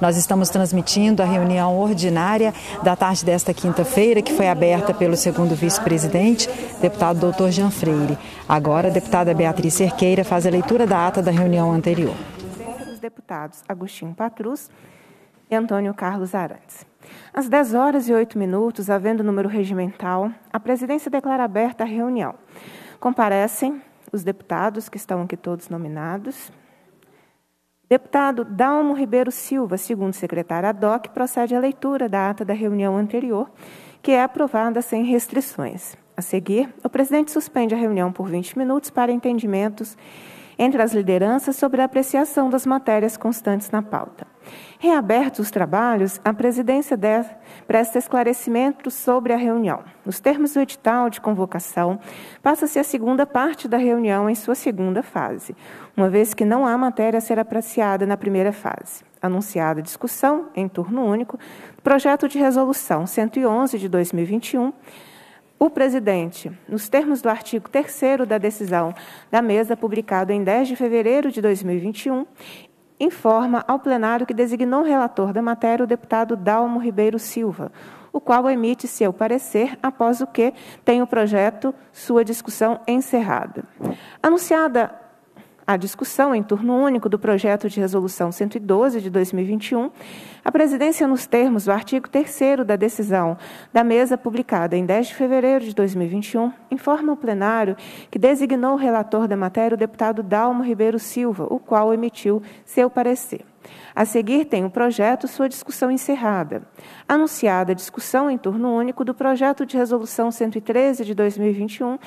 Nós estamos transmitindo a reunião ordinária da tarde desta quinta-feira, que foi aberta pelo segundo vice-presidente, deputado doutor Jean Freire. Agora, a deputada Beatriz Cerqueira faz a leitura da ata da reunião anterior. Os deputados Agostinho Patrus e Antônio Carlos Arantes. Às 10 horas e 8 minutos, havendo número regimental, a presidência declara aberta a reunião. Comparecem os deputados, que estão aqui todos nominados, Deputado Dalmo Ribeiro Silva, segundo secretário ADOC, procede à leitura da ata da reunião anterior, que é aprovada sem restrições. A seguir, o presidente suspende a reunião por 20 minutos para entendimentos entre as lideranças sobre a apreciação das matérias constantes na pauta. Reabertos os trabalhos, a presidência presta esclarecimento sobre a reunião. Nos termos do edital de convocação, passa-se a segunda parte da reunião em sua segunda fase, uma vez que não há matéria a ser apreciada na primeira fase. Anunciada discussão, em turno único, projeto de resolução 111 de 2021 o presidente, nos termos do artigo 3 da decisão da mesa, publicado em 10 de fevereiro de 2021, informa ao plenário que designou relator da matéria o deputado Dalmo Ribeiro Silva, o qual emite seu parecer após o que tem o projeto sua discussão encerrada. Anunciada a discussão em turno único do projeto de resolução 112 de 2021, a presidência, nos termos do artigo 3 da decisão da mesa publicada em 10 de fevereiro de 2021, informa o plenário que designou o relator da matéria o deputado Dalmo Ribeiro Silva, o qual emitiu seu parecer. A seguir tem o projeto sua discussão encerrada. Anunciada a discussão em turno único do projeto de resolução 113 de 2021,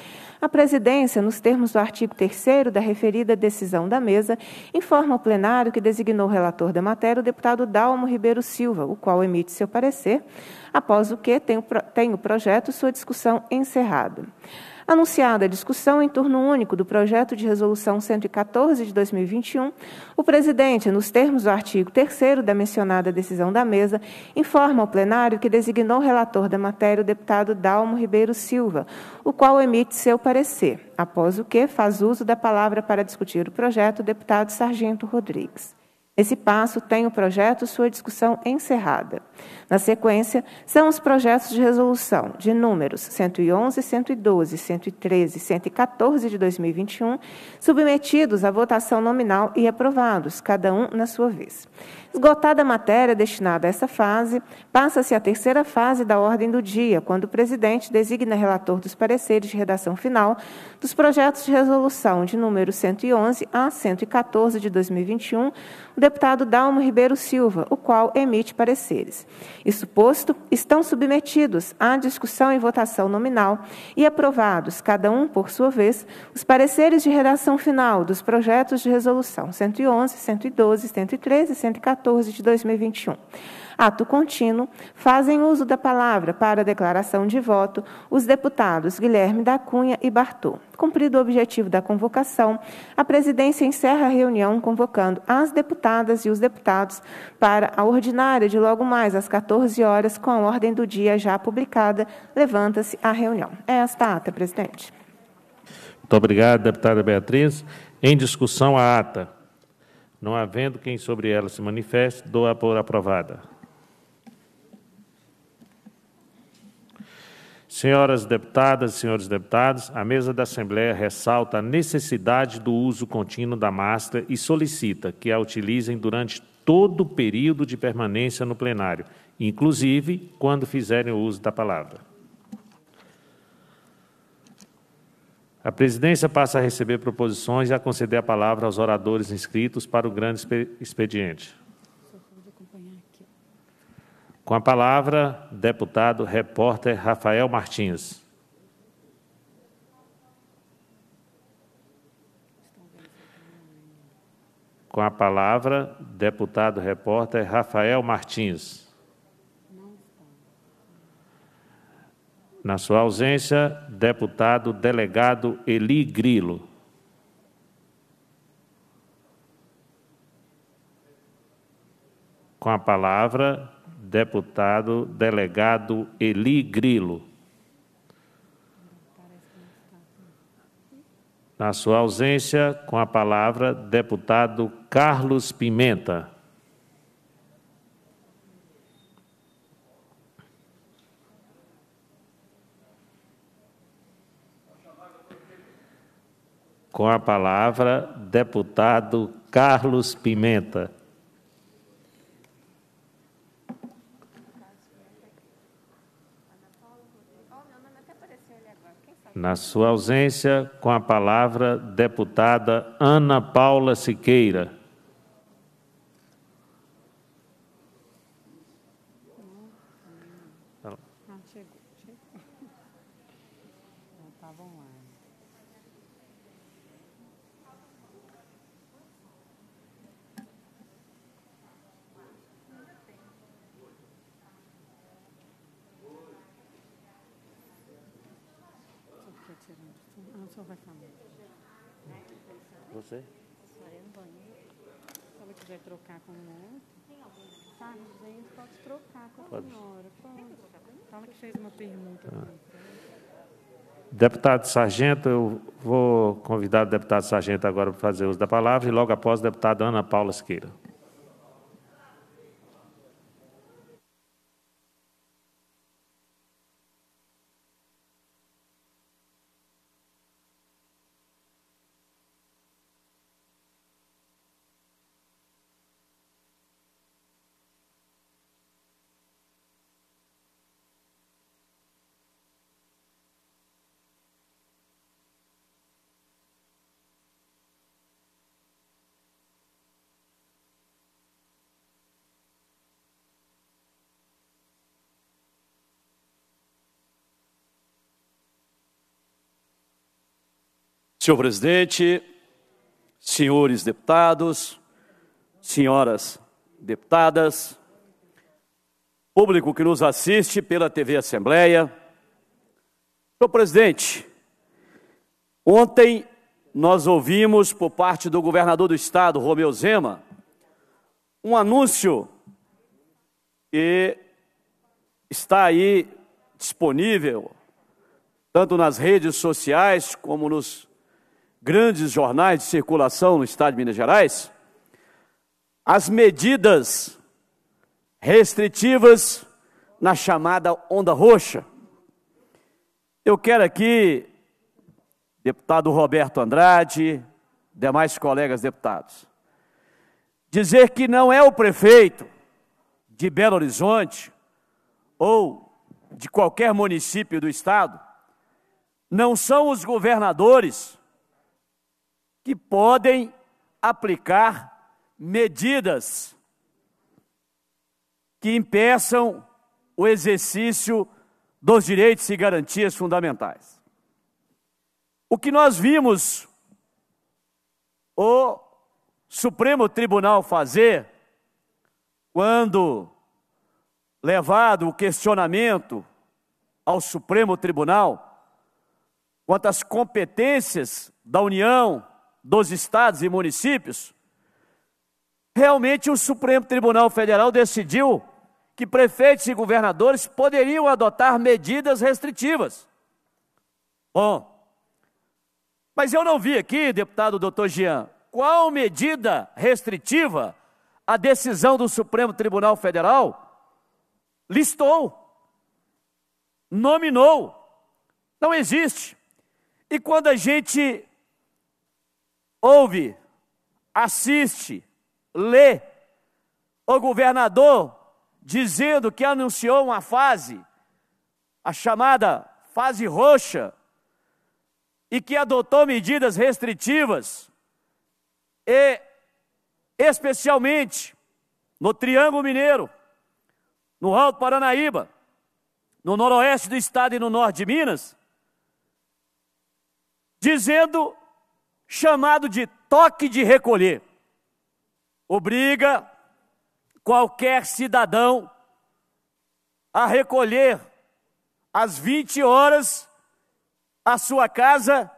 a presidência, nos termos do artigo 3 da referida decisão da mesa, informa ao plenário que designou o relator da matéria o deputado Dalmo Ribeiro Silva, o qual emite seu parecer, após o que tem o, tem o projeto sua discussão encerrada. Anunciada a discussão em turno único do projeto de resolução 114 de 2021, o presidente, nos termos do artigo 3 da mencionada decisão da mesa, informa ao plenário que designou relator da matéria o deputado Dalmo Ribeiro Silva, o qual emite seu parecer, após o que faz uso da palavra para discutir o projeto o deputado Sargento Rodrigues. Nesse passo, tem o projeto sua discussão encerrada. Na sequência, são os projetos de resolução de números 111, 112, 113 e 114 de 2021, submetidos à votação nominal e aprovados, cada um na sua vez. Esgotada a matéria destinada a essa fase, passa-se à terceira fase da ordem do dia, quando o presidente designa relator dos pareceres de redação final dos projetos de resolução de número 111 a 114 de 2021, o deputado Dalmo Ribeiro Silva, o qual emite pareceres. Isso posto, estão submetidos à discussão e votação nominal e aprovados, cada um por sua vez, os pareceres de redação final dos projetos de resolução 111, 112, 113, 114 14 de 2021. Ato contínuo, fazem uso da palavra para declaração de voto os deputados Guilherme da Cunha e Bartô. Cumprido o objetivo da convocação, a presidência encerra a reunião convocando as deputadas e os deputados para a ordinária de logo mais às 14 horas, com a ordem do dia já publicada. Levanta-se a reunião. É esta a ata, presidente. Muito obrigado, deputada Beatriz. Em discussão, a ata. Não havendo quem sobre ela se manifeste, dou-a por aprovada. Senhoras deputadas, senhores deputados, a mesa da Assembleia ressalta a necessidade do uso contínuo da máscara e solicita que a utilizem durante todo o período de permanência no plenário, inclusive quando fizerem o uso da palavra. A presidência passa a receber proposições e a conceder a palavra aos oradores inscritos para o grande expediente. Com a palavra, deputado repórter Rafael Martins. Com a palavra, deputado repórter Rafael Martins. Na sua ausência, deputado delegado Eli Grilo. Com a palavra, deputado delegado Eli Grilo. Na sua ausência, com a palavra, deputado Carlos Pimenta. Com a palavra, deputado Carlos Pimenta. Na sua ausência, com a palavra, deputada Ana Paula Siqueira. Deputado Sargento, eu vou convidar o deputado Sargento agora para fazer uso da palavra e logo após o deputado Ana Paula Siqueira. Senhor presidente, senhores deputados, senhoras deputadas, público que nos assiste pela TV Assembleia. Senhor presidente, ontem nós ouvimos por parte do governador do estado, Romeu Zema, um anúncio que está aí disponível, tanto nas redes sociais como nos grandes jornais de circulação no estado de Minas Gerais, as medidas restritivas na chamada onda roxa. Eu quero aqui, deputado Roberto Andrade, demais colegas deputados, dizer que não é o prefeito de Belo Horizonte ou de qualquer município do estado, não são os governadores que podem aplicar medidas que impeçam o exercício dos direitos e garantias fundamentais. O que nós vimos o Supremo Tribunal fazer quando levado o questionamento ao Supremo Tribunal quanto às competências da União dos estados e municípios, realmente o Supremo Tribunal Federal decidiu que prefeitos e governadores poderiam adotar medidas restritivas. Bom, mas eu não vi aqui, deputado doutor Jean, qual medida restritiva a decisão do Supremo Tribunal Federal listou, nominou. Não existe. E quando a gente ouve, assiste, lê o governador dizendo que anunciou uma fase, a chamada fase roxa, e que adotou medidas restritivas, e especialmente no Triângulo Mineiro, no Alto Paranaíba, no noroeste do estado e no norte de Minas, dizendo chamado de toque de recolher. Obriga qualquer cidadão a recolher às 20 horas a sua casa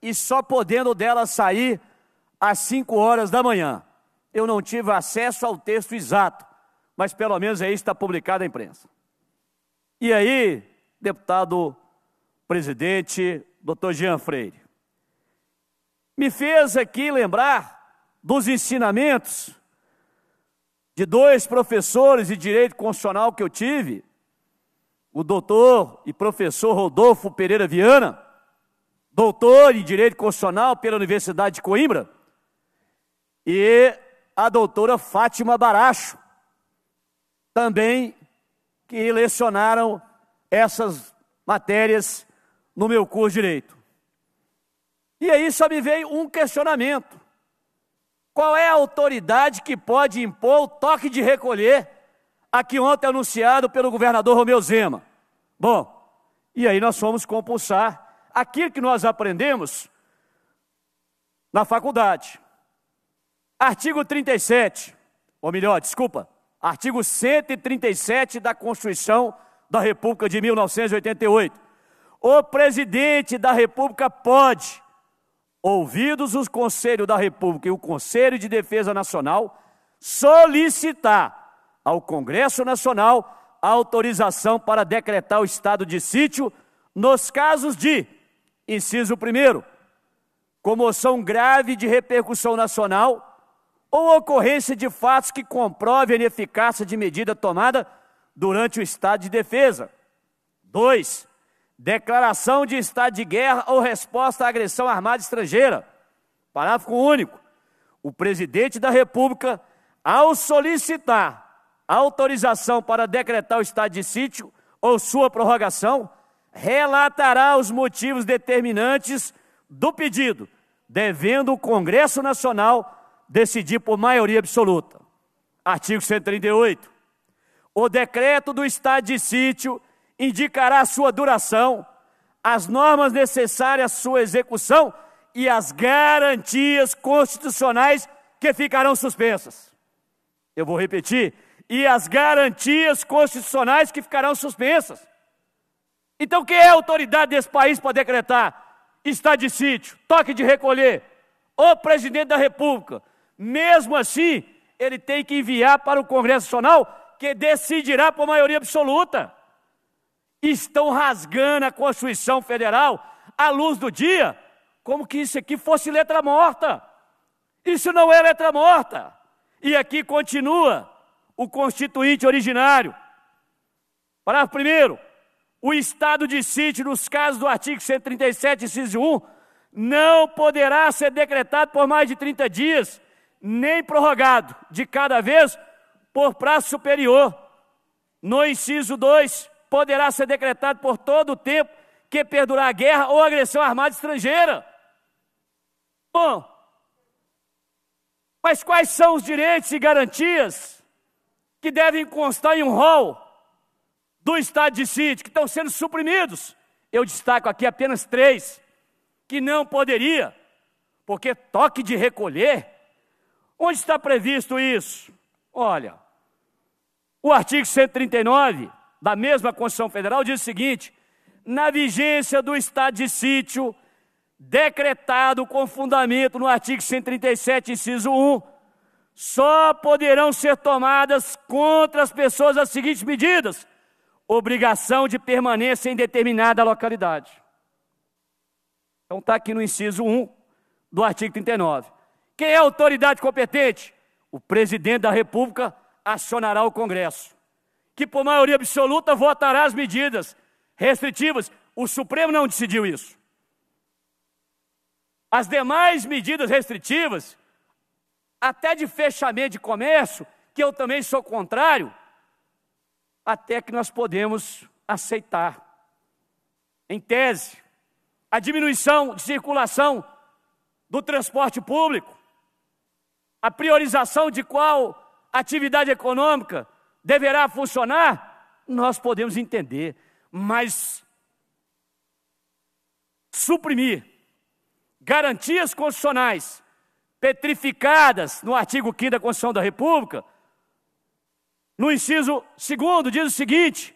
e só podendo dela sair às 5 horas da manhã. Eu não tive acesso ao texto exato, mas pelo menos é isso que está publicado na imprensa. E aí, deputado presidente, doutor Jean Freire, me fez aqui lembrar dos ensinamentos de dois professores de direito constitucional que eu tive, o doutor e professor Rodolfo Pereira Viana, doutor em direito constitucional pela Universidade de Coimbra, e a doutora Fátima Baracho, também que lecionaram essas matérias no meu curso de direito. E aí só me veio um questionamento: qual é a autoridade que pode impor o toque de recolher, a que ontem anunciado pelo governador Romeu Zema? Bom, e aí nós fomos compulsar aquilo que nós aprendemos na faculdade. Artigo 37, ou melhor, desculpa, artigo 137 da Constituição da República de 1988. O presidente da República pode, ouvidos os conselhos da República e o Conselho de Defesa Nacional, solicitar ao Congresso Nacional autorização para decretar o estado de sítio nos casos de inciso 1 comoção grave de repercussão nacional ou ocorrência de fatos que comprovem a ineficácia de medida tomada durante o estado de defesa. 2 Declaração de estado de guerra ou resposta à agressão armada estrangeira. Parágrafo único. O presidente da República, ao solicitar autorização para decretar o estado de sítio ou sua prorrogação, relatará os motivos determinantes do pedido, devendo o Congresso Nacional decidir por maioria absoluta. Artigo 138. O decreto do estado de sítio indicará a sua duração, as normas necessárias à sua execução e as garantias constitucionais que ficarão suspensas. Eu vou repetir: e as garantias constitucionais que ficarão suspensas. Então, quem é a autoridade desse país para decretar está de sítio, toque de recolher? O presidente da República. Mesmo assim, ele tem que enviar para o Congresso Nacional, que decidirá por maioria absoluta estão rasgando a Constituição Federal à luz do dia, como que isso aqui fosse letra morta. Isso não é letra morta. E aqui continua o constituinte originário. Parágrafo 1. O estado de sítio, nos casos do artigo 137, inciso 1, não poderá ser decretado por mais de 30 dias, nem prorrogado de cada vez por prazo superior. No inciso 2, poderá ser decretado por todo o tempo que perdurar a guerra ou agressão armada estrangeira. Bom, mas quais são os direitos e garantias que devem constar em um rol do estado de sítio, que estão sendo suprimidos? Eu destaco aqui apenas três, que não poderia, porque toque de recolher, onde está previsto isso? Olha, o artigo 139 da mesma Constituição Federal, diz o seguinte: na vigência do estado de sítio, decretado com fundamento no artigo 137, inciso 1, só poderão ser tomadas contra as pessoas as seguintes medidas: obrigação de permanência em determinada localidade. Então está aqui no inciso 1 do artigo 39. Quem é a autoridade competente? O presidente da República acionará o Congresso que por maioria absoluta votará as medidas restritivas. O Supremo não decidiu isso. As demais medidas restritivas, até de fechamento de comércio, que eu também sou contrário, até que nós podemos aceitar. Em tese, a diminuição de circulação do transporte público, a priorização de qual atividade econômica deverá funcionar? Nós podemos entender, mas suprimir garantias constitucionais petrificadas no artigo 5 da Constituição da República, no inciso 2 diz o seguinte: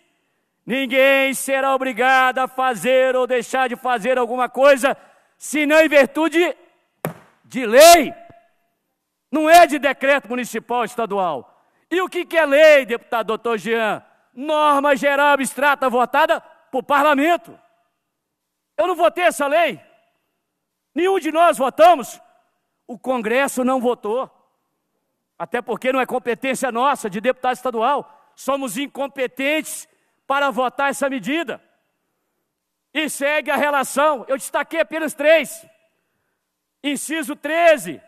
ninguém será obrigado a fazer ou deixar de fazer alguma coisa, senão em virtude de lei. Não é de decreto municipal ou estadual. E o que é lei, deputado doutor Jean? Norma geral abstrata votada por parlamento. Eu não votei essa lei. Nenhum de nós votamos. O Congresso não votou. Até porque não é competência nossa de deputado estadual. Somos incompetentes para votar essa medida. E segue a relação. Eu destaquei apenas três. Inciso 13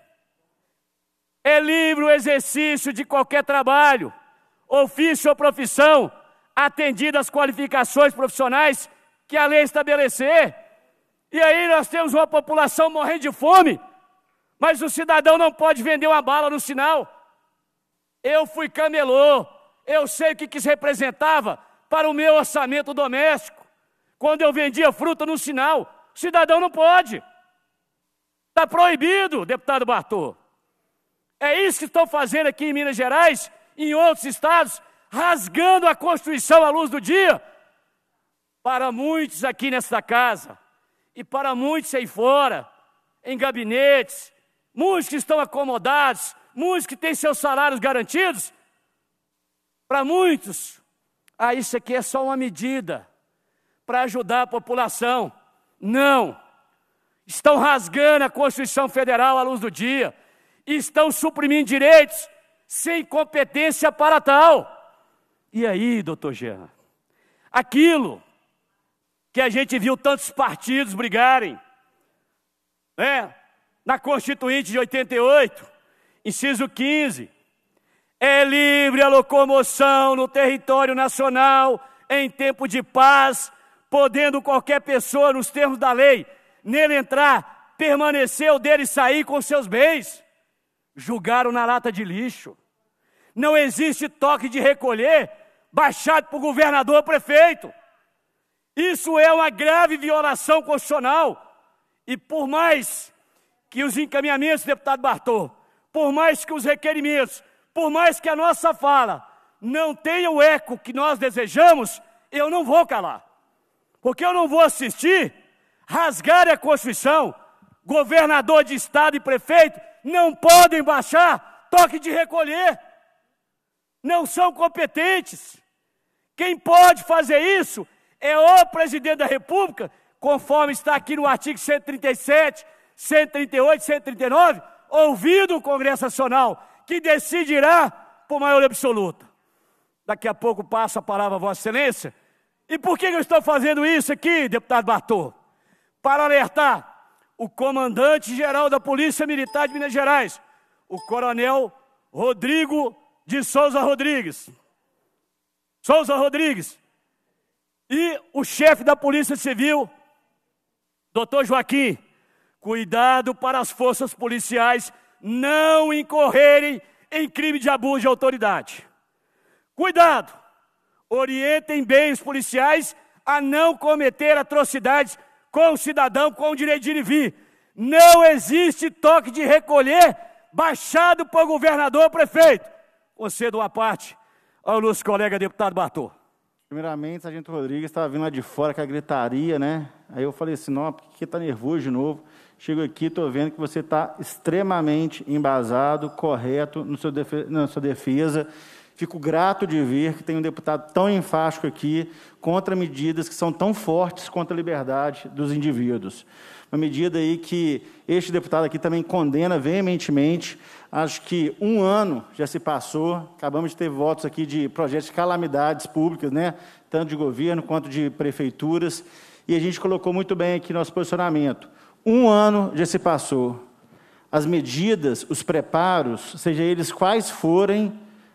é livre o exercício de qualquer trabalho, ofício ou profissão, atendidas as qualificações profissionais que a lei estabelecer. E aí nós temos uma população morrendo de fome, mas o cidadão não pode vender uma bala no sinal. Eu fui camelô, eu sei o que isso representava para o meu orçamento doméstico. Quando eu vendia fruta no sinal, o cidadão não pode. Está proibido, deputado Bartô. É isso que estão fazendo aqui em Minas Gerais, em outros estados, rasgando a Constituição à luz do dia. Para muitos aqui nesta casa, e para muitos aí fora, em gabinetes, muitos que estão acomodados, muitos que têm seus salários garantidos, para muitos, ah, isso aqui é só uma medida para ajudar a população. Não! Estão rasgando a Constituição Federal à luz do dia, estão suprimindo direitos sem competência para tal. E aí, doutor Jean, aquilo que a gente viu tantos partidos brigarem, né? na Constituinte de 88, inciso 15, é livre a locomoção no território nacional em tempo de paz, podendo qualquer pessoa, nos termos da lei, nele entrar, permanecer ou dele sair com seus bens. Julgaram na lata de lixo. Não existe toque de recolher baixado para o governador ou prefeito. Isso é uma grave violação constitucional. E por mais que os encaminhamentos, deputado Bartô, por mais que os requerimentos, por mais que a nossa fala não tenha o eco que nós desejamos, eu não vou calar. Porque eu não vou assistir rasgar a Constituição, governador de estado e prefeito não podem baixar toque de recolher. Não são competentes. Quem pode fazer isso é o presidente da República, conforme está aqui no artigo 137, 138, 139, ouvido o Congresso Nacional, que decidirá por maioria absoluta. Daqui a pouco passo a palavra a Vossa Excelência. E por que eu estou fazendo isso aqui, deputado Bartô? Para alertar o comandante-geral da Polícia Militar de Minas Gerais, o coronel Rodrigo de Souza Rodrigues. Souza Rodrigues. E o chefe da Polícia Civil, doutor Joaquim. Cuidado para as forças policiais não incorrerem em crime de abuso de autoridade. Cuidado! Orientem bem os policiais a não cometer atrocidades com o cidadão com o direito de ir e vir. Não existe toque de recolher baixado por governador ou prefeito. Concedo uma parte ao nosso colega deputado Bartô. Primeiramente, Sargento Rodrigues estava vindo lá de fora com a gritaria, né? Aí eu falei assim, não, porque está nervoso de novo. Chego aqui, estou vendo que você está extremamente embasado, correto no seu na sua defesa Fico grato de ver que tem um deputado tão enfático aqui contra medidas que são tão fortes contra a liberdade dos indivíduos. Uma medida aí que este deputado aqui também condena veementemente. Acho que um ano já se passou, acabamos de ter votos aqui de projetos de calamidades públicas, né? tanto de governo quanto de prefeituras, e a gente colocou muito bem aqui nosso posicionamento. Um ano já se passou. As medidas, os preparos, seja eles quais forem,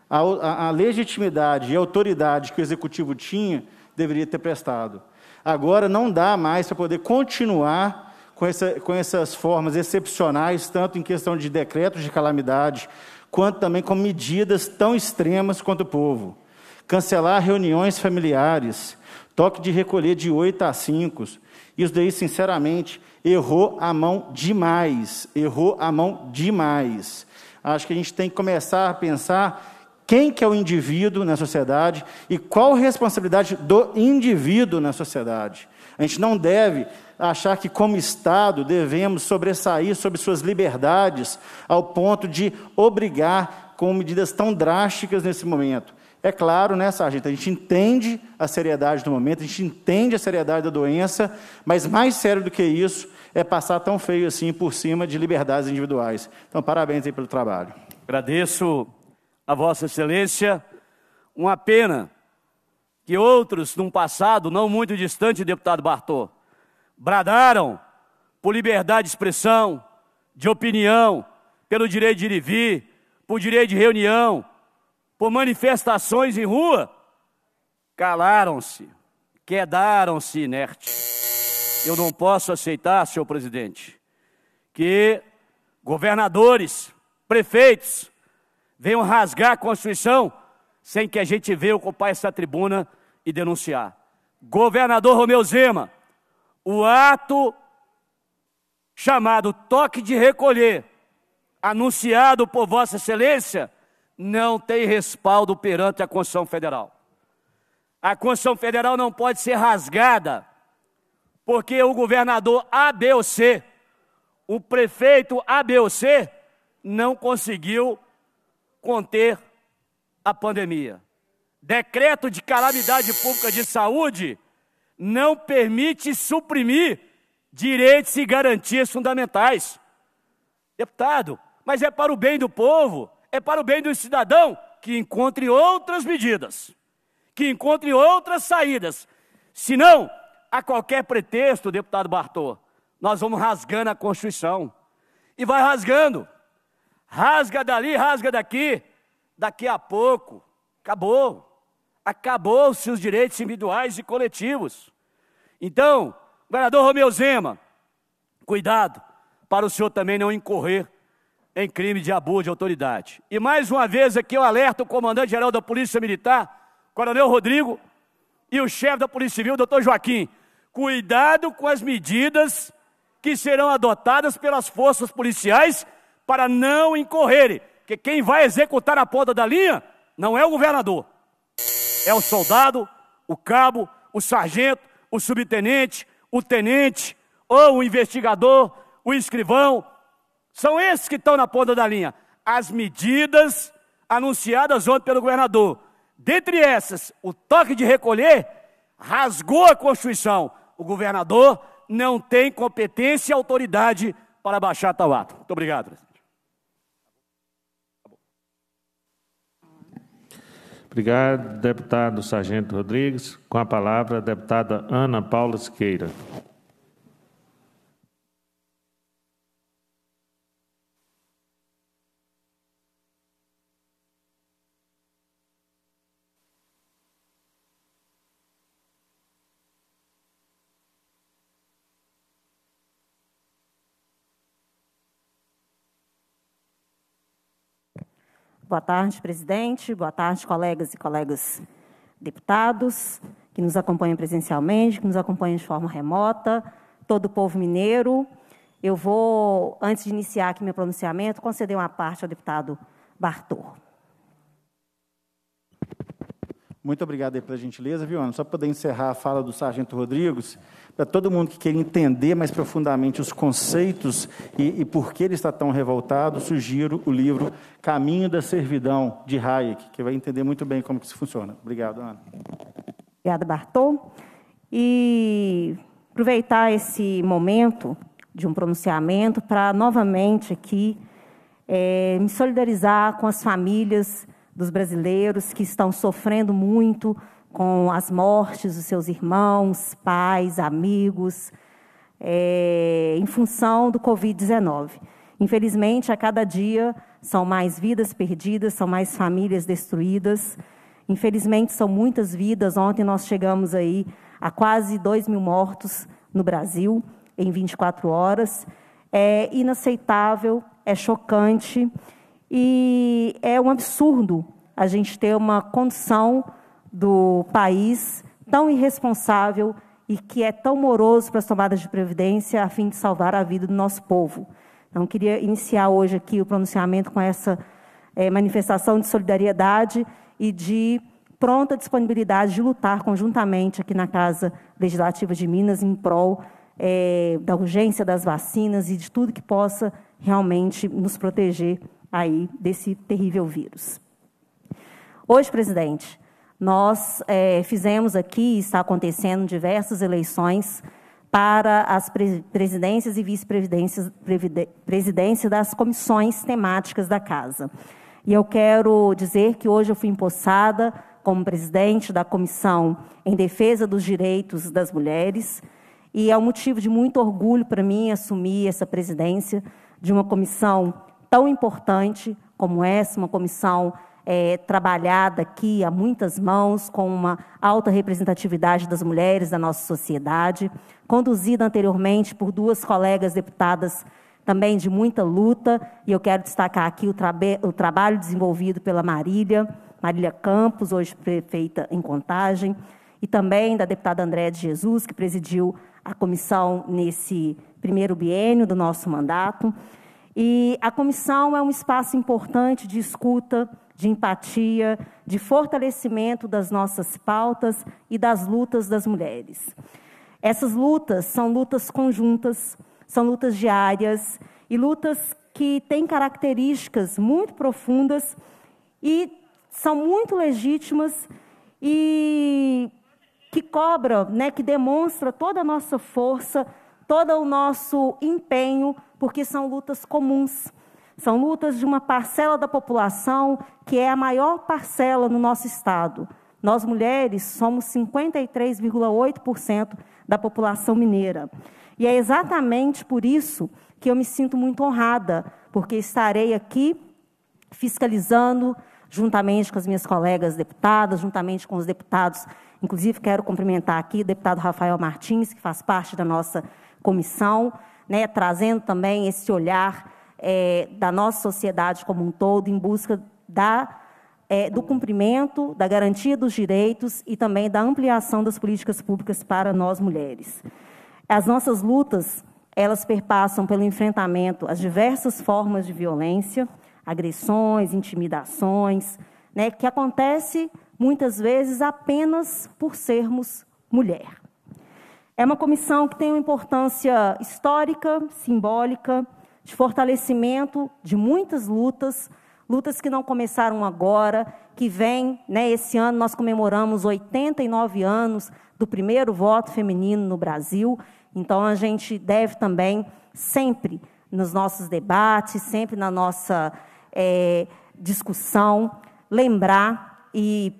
a, a, legitimidade e a autoridade que o executivo tinha deveria ter prestado. Agora não dá mais para poder continuar com, essa, com essas formas excepcionais, tanto em questão de decretos de calamidade, quanto também com medidas tão extremas quanto o povo. Cancelar reuniões familiares, toque de recolher de oito a cinco. Isso daí, sinceramente, errou a mão demais. Errou a mão demais. Acho que a gente tem que começar a pensar quem que é o indivíduo na sociedade e qual a responsabilidade do indivíduo na sociedade. A gente não deve achar que, como Estado, devemos sobressair sobre suas liberdades ao ponto de obrigar com medidas tão drásticas nesse momento. É claro, né, Sargento? A gente entende a seriedade do momento, a gente entende a seriedade da doença, mas mais sério do que isso é passar tão feio assim por cima de liberdades individuais. Então, parabéns aí pelo trabalho. Agradeço a Vossa Excelência, uma pena que outros, num passado não muito distante, deputado Bartô, bradaram por liberdade de expressão, de opinião, pelo direito de ir e vir, por direito de reunião, por manifestações em rua, calaram-se, quedaram-se inertes. Eu não posso aceitar, senhor presidente, que governadores, prefeitos, venham rasgar a Constituição sem que a gente venha ocupar essa tribuna e denunciar. Governador Romeu Zema, o ato chamado toque de recolher, anunciado por Vossa Excelência, não tem respaldo perante a Constituição Federal. A Constituição Federal não pode ser rasgada, porque o governador A, B ou C, o prefeito A, B ou C, não conseguiu conter a pandemia. Decreto de calamidade pública de saúde não permite suprimir direitos e garantias fundamentais. Deputado, mas é para o bem do povo, é para o bem do cidadão que encontre outras medidas, que encontre outras saídas. Senão, a qualquer pretexto, deputado Bartô, nós vamos rasgando a Constituição. E vai rasgando rasga dali, rasga daqui. Daqui a pouco, acabou. Acabou-se os direitos individuais e coletivos. Então, governador Romeu Zema, cuidado para o senhor também não incorrer em crime de abuso de autoridade. E mais uma vez aqui eu alerto o comandante-geral da Polícia Militar, Coronel Rodrigo, e o chefe da Polícia Civil, doutor Joaquim. Cuidado com as medidas que serão adotadas pelas forças policiais para não incorrerem, porque quem vai executar a ponta da linha não é o governador, é o soldado, o cabo, o sargento, o subtenente, o tenente, ou o investigador, o escrivão. São esses que estão na ponta da linha. As medidas anunciadas ontem pelo governador. Dentre essas, o toque de recolher rasgou a Constituição. O governador não tem competência e autoridade para baixar tal ato. Muito obrigado. Obrigado, deputado Sargento Rodrigues. Com a palavra, a deputada Ana Paula Siqueira. Boa tarde, presidente. Boa tarde, colegas e colegas deputados que nos acompanham presencialmente, que nos acompanham de forma remota, todo o povo mineiro. Eu vou, antes de iniciar aqui meu pronunciamento, conceder uma parte ao deputado Bartor. Muito obrigado aí pela gentileza, viu, Ana? Só para poder encerrar a fala do Sargento Rodrigues, para todo mundo que quer entender mais profundamente os conceitos e, e por que ele está tão revoltado, sugiro o livro Caminho da Servidão, de Hayek, que vai entender muito bem como que isso funciona. Obrigado, Ana. Obrigada, Bartô. E aproveitar esse momento de um pronunciamento para novamente aqui é, me solidarizar com as famílias dos brasileiros que estão sofrendo muito com as mortes dos seus irmãos, pais, amigos, é, em função do Covid-19. Infelizmente, a cada dia são mais vidas perdidas, são mais famílias destruídas. Infelizmente, são muitas vidas. Ontem nós chegamos aí a quase 2 mil mortos no Brasil em 24 horas. É inaceitável, é chocante. E é um absurdo a gente ter uma condição do país tão irresponsável e que é tão moroso para as tomadas de previdência a fim de salvar a vida do nosso povo. Então, queria iniciar hoje aqui o pronunciamento com essa é, manifestação de solidariedade e de pronta disponibilidade de lutar conjuntamente aqui na Casa Legislativa de Minas em prol é, da urgência das vacinas e de tudo que possa realmente nos proteger aí desse terrível vírus. Hoje, presidente, nós é, fizemos aqui, está acontecendo diversas eleições para as presidências e vice-presidência das comissões temáticas da Casa. E eu quero dizer que hoje eu fui empossada como presidente da Comissão em Defesa dos Direitos das Mulheres, e é um motivo de muito orgulho para mim assumir essa presidência de uma comissão tão importante como essa, uma comissão é, trabalhada aqui a muitas mãos, com uma alta representatividade das mulheres da nossa sociedade, conduzida anteriormente por duas colegas deputadas também de muita luta, e eu quero destacar aqui o, tra o trabalho desenvolvido pela Marília, Marília Campos, hoje prefeita em Contagem, e também da deputada Andréa de Jesus, que presidiu a comissão nesse primeiro biênio do nosso mandato. E a comissão é um espaço importante de escuta, de empatia, de fortalecimento das nossas pautas e das lutas das mulheres. Essas lutas são lutas conjuntas, são lutas diárias e lutas que têm características muito profundas e são muito legítimas e que cobram, né, que demonstra toda a nossa força, todo o nosso empenho porque são lutas comuns. São lutas de uma parcela da população que é a maior parcela no nosso estado. Nós mulheres somos 53,8% da população mineira. E é exatamente por isso que eu me sinto muito honrada, porque estarei aqui fiscalizando, juntamente com as minhas colegas deputadas, juntamente com os deputados. Inclusive, quero cumprimentar aqui o deputado Rafael Martins, que faz parte da nossa comissão, né, trazendo também esse olhar é, da nossa sociedade como um todo em busca da, é, do cumprimento, da garantia dos direitos e também da ampliação das políticas públicas para nós mulheres. As nossas lutas, elas perpassam pelo enfrentamento às diversas formas de violência, agressões, intimidações, né, que acontece muitas vezes apenas por sermos mulher. É uma comissão que tem uma importância histórica, simbólica, de fortalecimento de muitas lutas, lutas que não começaram agora, que vem, né, esse ano nós comemoramos 89 anos do primeiro voto feminino no Brasil. Então a gente deve também sempre nos nossos debates, sempre na nossa é, discussão, lembrar e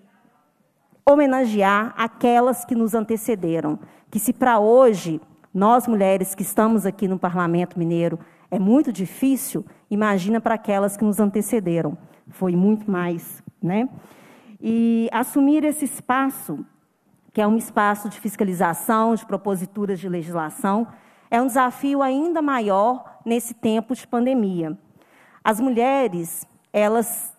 homenagear aquelas que nos antecederam que se para hoje nós mulheres que estamos aqui no Parlamento Mineiro é muito difícil, imagina para aquelas que nos antecederam. Foi muito mais, né? E assumir esse espaço, que é um espaço de fiscalização, de proposituras de legislação, é um desafio ainda maior nesse tempo de pandemia. As mulheres, elas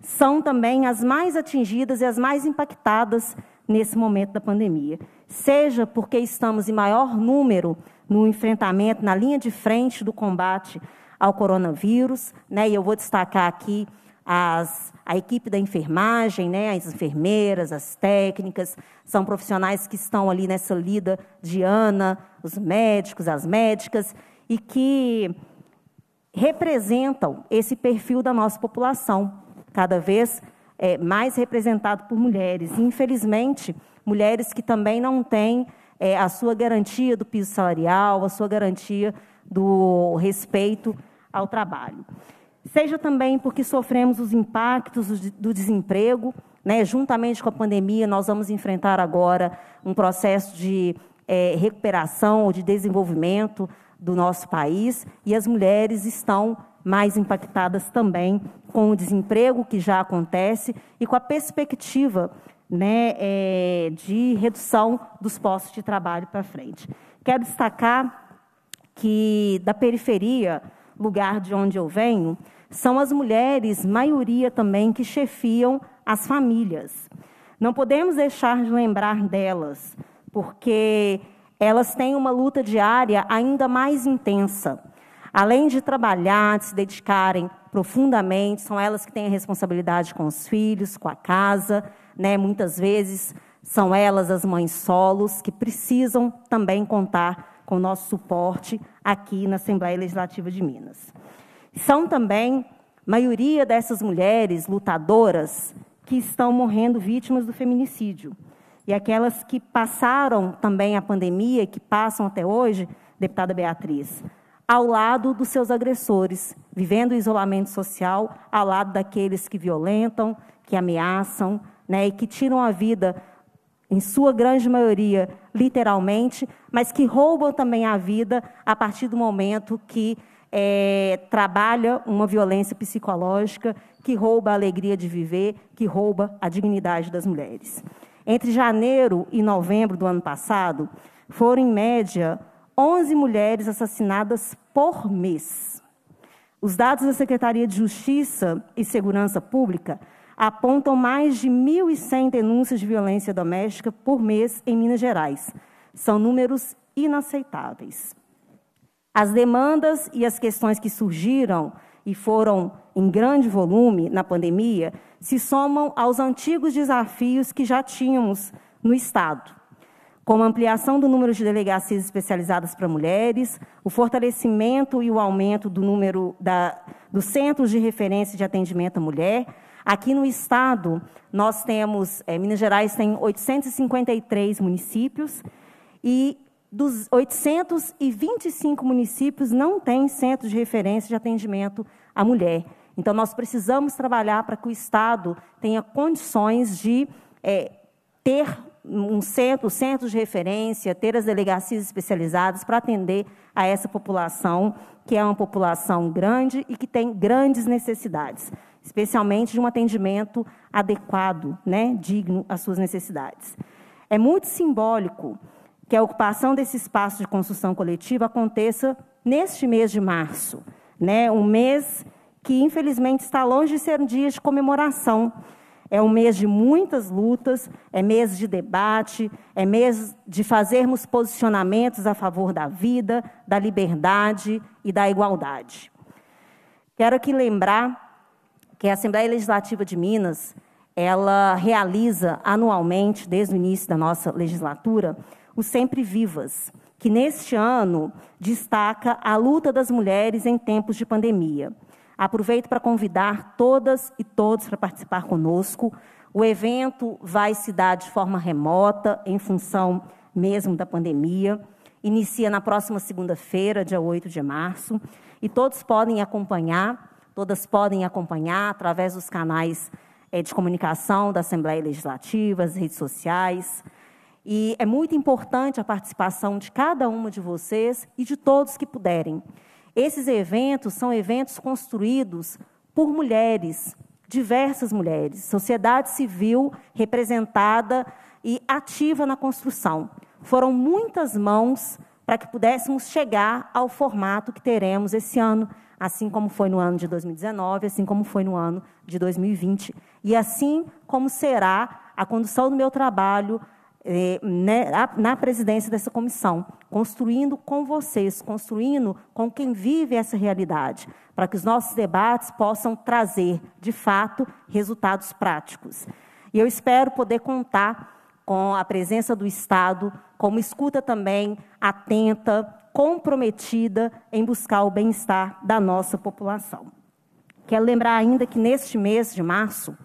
são também as mais atingidas e as mais impactadas nesse momento da pandemia seja porque estamos em maior número no enfrentamento, na linha de frente do combate ao coronavírus, né? E eu vou destacar aqui as, a equipe da enfermagem, né? As enfermeiras, as técnicas, são profissionais que estão ali nessa lida diana, os médicos, as médicas, e que representam esse perfil da nossa população, cada vez é, mais representado por mulheres. E, infelizmente, mulheres que também não têm é, a sua garantia do piso salarial, a sua garantia do respeito ao trabalho. Seja também porque sofremos os impactos do desemprego, né? juntamente com a pandemia, nós vamos enfrentar agora um processo de é, recuperação ou de desenvolvimento do nosso país e as mulheres estão mais impactadas também com o desemprego que já acontece e com a perspectiva né, é, de redução dos postos de trabalho para frente. Quero destacar que da periferia, lugar de onde eu venho, são as mulheres, maioria também, que chefiam as famílias. Não podemos deixar de lembrar delas, porque elas têm uma luta diária ainda mais intensa. Além de trabalhar, de se dedicarem profundamente, são elas que têm a responsabilidade com os filhos, com a casa, né? Muitas vezes são elas as mães solos que precisam também contar com nosso suporte aqui na Assembleia Legislativa de Minas. São também maioria dessas mulheres lutadoras que estão morrendo vítimas do feminicídio. E aquelas que passaram também a pandemia, e que passam até hoje, deputada Beatriz, ao lado dos seus agressores, vivendo isolamento social, ao lado daqueles que violentam, que ameaçam, né, e que tiram a vida, em sua grande maioria, literalmente, mas que roubam também a vida a partir do momento que é, trabalha uma violência psicológica que rouba a alegria de viver, que rouba a dignidade das mulheres. Entre janeiro e novembro do ano passado, foram, em média, 11 mulheres assassinadas por mês. Os dados da Secretaria de Justiça e Segurança Pública apontam mais de 1.100 denúncias de violência doméstica por mês em Minas Gerais. São números inaceitáveis. As demandas e as questões que surgiram e foram em grande volume na pandemia se somam aos antigos desafios que já tínhamos no Estado, como a ampliação do número de delegacias especializadas para mulheres, o fortalecimento e o aumento do número da, dos centros de referência de atendimento à mulher, Aqui no estado, nós temos, é, Minas Gerais tem 853 municípios e dos 825 municípios não tem centro de referência de atendimento à mulher. Então, nós precisamos trabalhar para que o Estado tenha condições de é, ter um centro, centro de referência, ter as delegacias especializadas para atender a essa população, que é uma população grande e que tem grandes necessidades especialmente de um atendimento adequado, né, digno às suas necessidades. É muito simbólico que a ocupação desse espaço de construção coletiva aconteça neste mês de março, né, um mês que infelizmente está longe de ser um dia de comemoração. É um mês de muitas lutas, é mês de debate, é mês de fazermos posicionamentos a favor da vida, da liberdade e da igualdade. Quero aqui lembrar que a Assembleia Legislativa de Minas ela realiza anualmente, desde o início da nossa legislatura, o Sempre Vivas, que neste ano destaca a luta das mulheres em tempos de pandemia. Aproveito para convidar todas e todos para participar conosco. O evento vai se dar de forma remota, em função mesmo da pandemia. Inicia na próxima segunda-feira, dia 8 de março, e todos podem acompanhar Todas podem acompanhar através dos canais é, de comunicação da Assembleia Legislativa, as redes sociais. E é muito importante a participação de cada uma de vocês e de todos que puderem. Esses eventos são eventos construídos por mulheres, diversas mulheres, sociedade civil representada e ativa na construção. Foram muitas mãos para que pudéssemos chegar ao formato que teremos esse ano assim como foi no ano de 2019, assim como foi no ano de 2020, e assim como será a condução do meu trabalho eh, né, na presidência dessa comissão, construindo com vocês, construindo com quem vive essa realidade, para que os nossos debates possam trazer, de fato, resultados práticos. E eu espero poder contar com a presença do Estado, como escuta também atenta, comprometida em buscar o bem-estar da nossa população. Quero lembrar ainda que neste mês de março,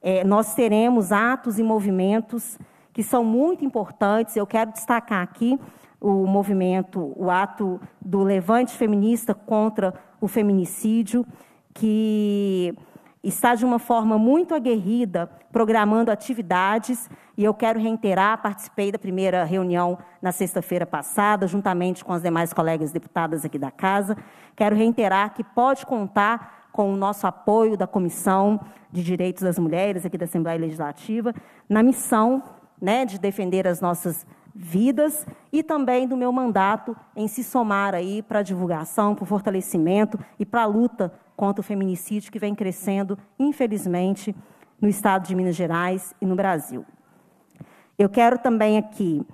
é, nós teremos atos e movimentos que são muito importantes. Eu quero destacar aqui o movimento, o ato do Levante Feminista contra o Feminicídio, que está de uma forma muito aguerrida programando atividades e eu quero reiterar, participei da primeira reunião na sexta-feira passada, juntamente com as demais colegas deputadas aqui da casa. Quero reiterar que pode contar com o nosso apoio da Comissão de Direitos das Mulheres aqui da Assembleia Legislativa na missão né, de defender as nossas vidas e também do meu mandato em se somar aí para a divulgação, para o fortalecimento e para a luta contra o feminicídio que vem crescendo, infelizmente, no estado de Minas Gerais e no Brasil. Eu quero também aqui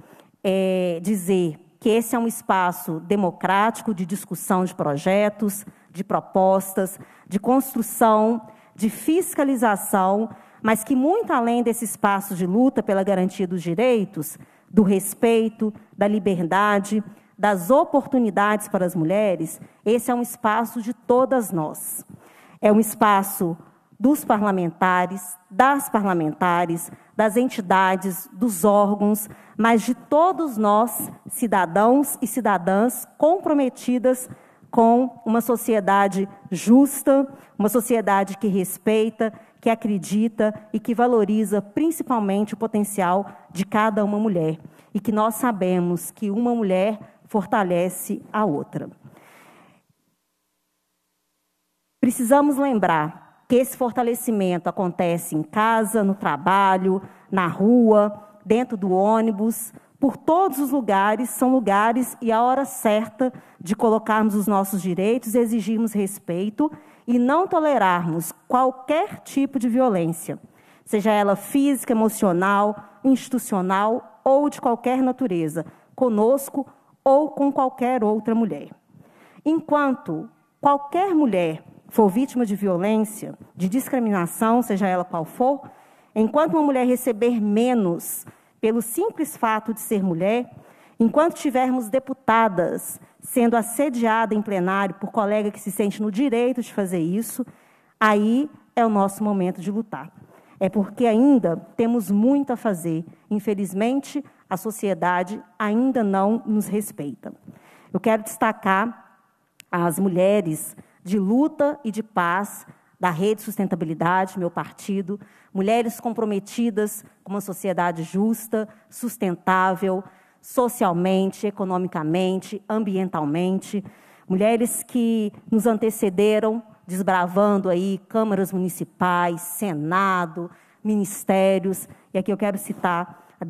é, dizer que esse é um espaço democrático de discussão de projetos, de propostas, de construção, de fiscalização, mas que, muito além desse espaço de luta pela garantia dos direitos, do respeito, da liberdade, das oportunidades para as mulheres, esse é um espaço de todas nós. É um espaço dos parlamentares, das parlamentares, das entidades, dos órgãos, mas de todos nós, cidadãos e cidadãs comprometidas com uma sociedade justa, uma sociedade que respeita, que acredita e que valoriza principalmente o potencial de cada uma mulher. E que nós sabemos que uma mulher fortalece a outra. Precisamos lembrar que esse fortalecimento acontece em casa, no trabalho, na rua, dentro do ônibus, por todos os lugares, são lugares e a hora certa de colocarmos os nossos direitos, exigirmos respeito e não tolerarmos qualquer tipo de violência, seja ela física, emocional, institucional ou de qualquer natureza, conosco ou com qualquer outra mulher. Enquanto qualquer mulher for vítima de violência, de discriminação, seja ela qual for, enquanto uma mulher receber menos pelo simples fato de ser mulher, enquanto tivermos deputadas sendo assediadas em plenário por colega que se sente no direito de fazer isso, aí é o nosso momento de lutar. É porque ainda temos muito a fazer. Infelizmente, a sociedade ainda não nos respeita. Eu quero destacar as mulheres de luta e de paz da Rede Sustentabilidade, meu partido, mulheres comprometidas com uma sociedade justa, sustentável, socialmente, economicamente, ambientalmente, mulheres que nos antecederam desbravando aí câmaras municipais, senado, ministérios, e aqui eu quero citar a,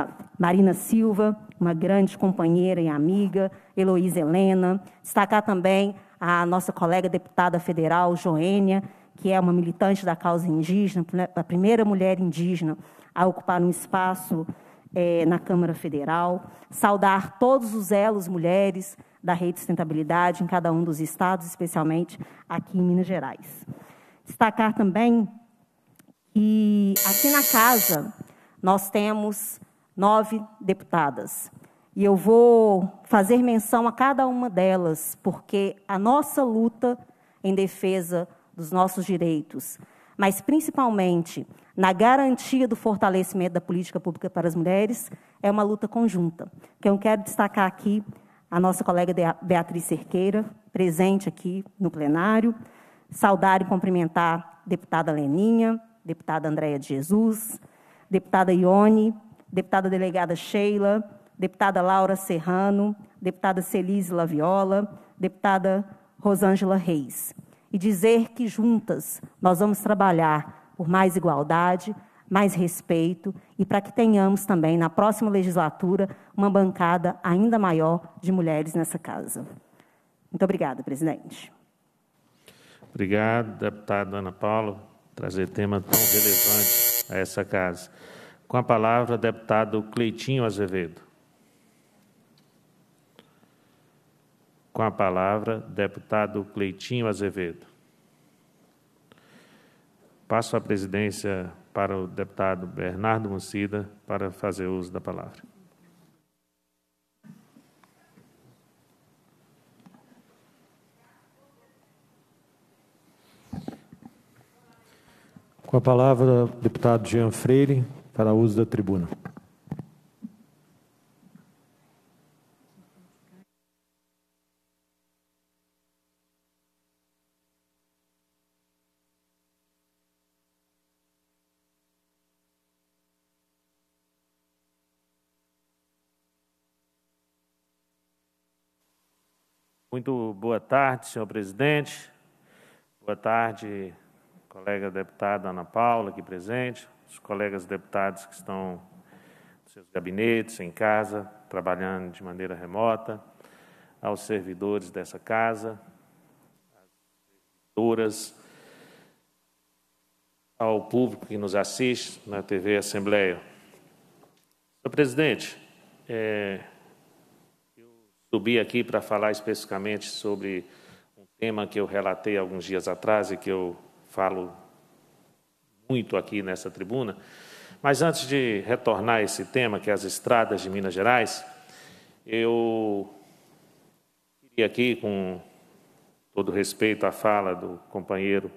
a Marina Silva, uma grande companheira e amiga, Heloísa Helena, destacar também a nossa colega deputada federal, Joênia, que é uma militante da causa indígena, né, a primeira mulher indígena a ocupar um espaço é, na Câmara Federal, saudar todos os elos mulheres da rede de sustentabilidade em cada um dos estados, especialmente aqui em Minas Gerais. Destacar também que aqui na casa nós temos nove deputadas. E eu vou fazer menção a cada uma delas, porque a nossa luta em defesa dos nossos direitos, mas principalmente na garantia do fortalecimento da política pública para as mulheres, é uma luta conjunta. Que eu quero destacar aqui a nossa colega Beatriz Cerqueira, presente aqui no plenário, saudar e cumprimentar a deputada Leninha, deputada Andréia de Jesus, deputada Ione, deputada delegada Sheila, deputada Laura Serrano, deputada Celise Laviola, deputada Rosângela Reis. E dizer que juntas nós vamos trabalhar por mais igualdade, mais respeito e para que tenhamos também, na próxima legislatura, uma bancada ainda maior de mulheres nessa casa. Muito obrigada, presidente. Obrigado, deputada Ana Paula, trazer tema tão relevante a essa casa. Com a palavra, deputado Cleitinho Azevedo. Com a palavra, deputado Cleitinho Azevedo. Passo a presidência para o deputado Bernardo Mucida para fazer uso da palavra. Com a palavra, deputado Jean Freire, para uso da tribuna. Muito boa tarde, senhor presidente. Boa tarde, colega deputada Ana Paula, aqui presente, os colegas deputados que estão nos seus gabinetes, em casa, trabalhando de maneira remota, aos servidores dessa casa, às servidoras, ao público que nos assiste na TV Assembleia. Senhor presidente, é, subir aqui para falar especificamente sobre um tema que eu relatei alguns dias atrás e que eu falo muito aqui nessa tribuna. Mas antes de retornar a esse tema, que é as estradas de Minas Gerais, eu queria aqui, com todo respeito à fala do companheiro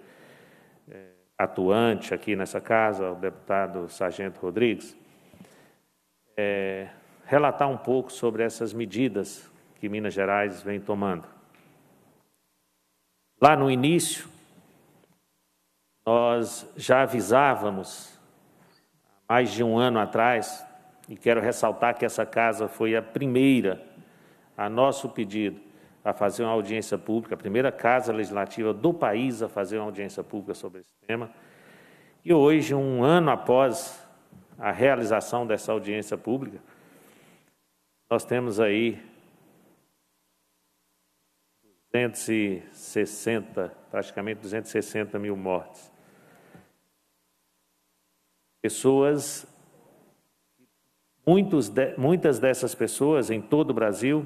eh, atuante aqui nessa casa, o deputado Sargento Rodrigues, é, relatar um pouco sobre essas medidas que Minas Gerais vem tomando. Lá no início, nós já avisávamos, há mais de um ano atrás, e quero ressaltar que essa casa foi a primeira, a nosso pedido, a fazer uma audiência pública, a primeira casa legislativa do país a fazer uma audiência pública sobre esse tema. E hoje, um ano após a realização dessa audiência pública, nós temos aí 260, praticamente 260 mil mortes. Pessoas, muitos de, muitas dessas pessoas em todo o Brasil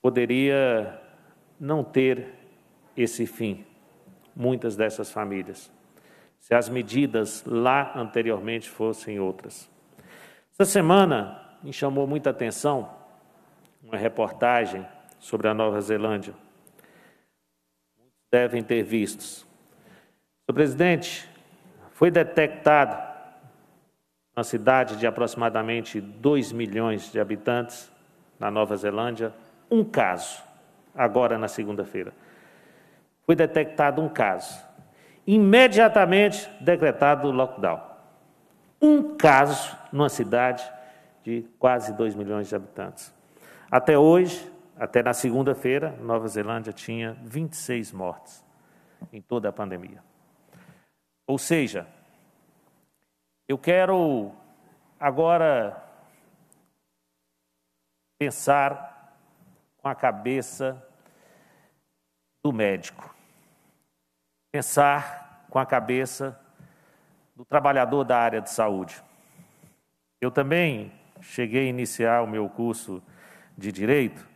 poderia não ter esse fim, muitas dessas famílias, se as medidas lá anteriormente fossem outras. Essa semana me chamou muita atenção uma reportagem sobre a Nova Zelândia. Devem ter visto. Senhor presidente, foi detectado uma cidade de aproximadamente 2 milhões de habitantes na Nova Zelândia, um caso, agora na segunda-feira. Foi detectado um caso. Imediatamente decretado o lockdown. Um caso numa cidade de quase 2 milhões de habitantes. Até hoje, até na segunda-feira, Nova Zelândia tinha 26 mortes em toda a pandemia. Ou seja, eu quero agora pensar com a cabeça do médico, pensar com a cabeça do trabalhador da área de saúde. Eu também cheguei a iniciar o meu curso de direito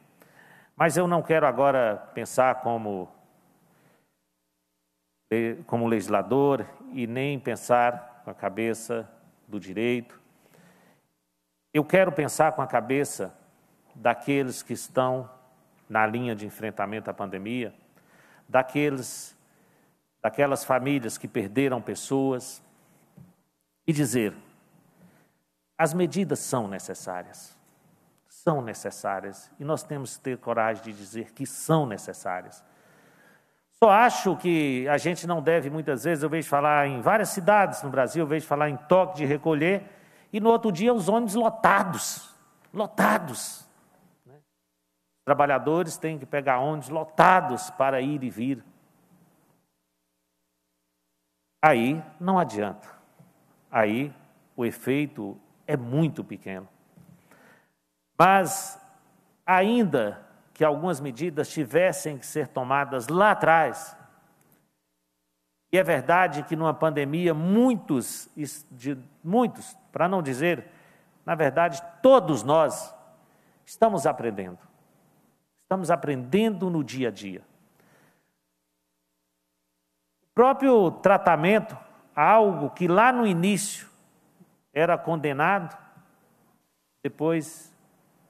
mas eu não quero agora pensar como, como legislador e nem pensar com a cabeça do direito. Eu quero pensar com a cabeça daqueles que estão na linha de enfrentamento à pandemia, daqueles, daquelas famílias que perderam pessoas, e dizer: as medidas são necessárias são necessárias e nós temos que ter coragem de dizer que são necessárias. Só acho que a gente não deve, muitas vezes, eu vejo falar em várias cidades no Brasil, eu vejo falar em toque de recolher, e no outro dia os ônibus lotados lotados. Né? Trabalhadores têm que pegar ônibus lotados para ir e vir. Aí não adianta. Aí o efeito é muito pequeno. Mas, ainda que algumas medidas tivessem que ser tomadas lá atrás, e é verdade que numa pandemia muitos, de, muitos, para não dizer, na verdade todos nós estamos aprendendo. Estamos aprendendo no dia a dia. O próprio tratamento, algo que lá no início era condenado, depois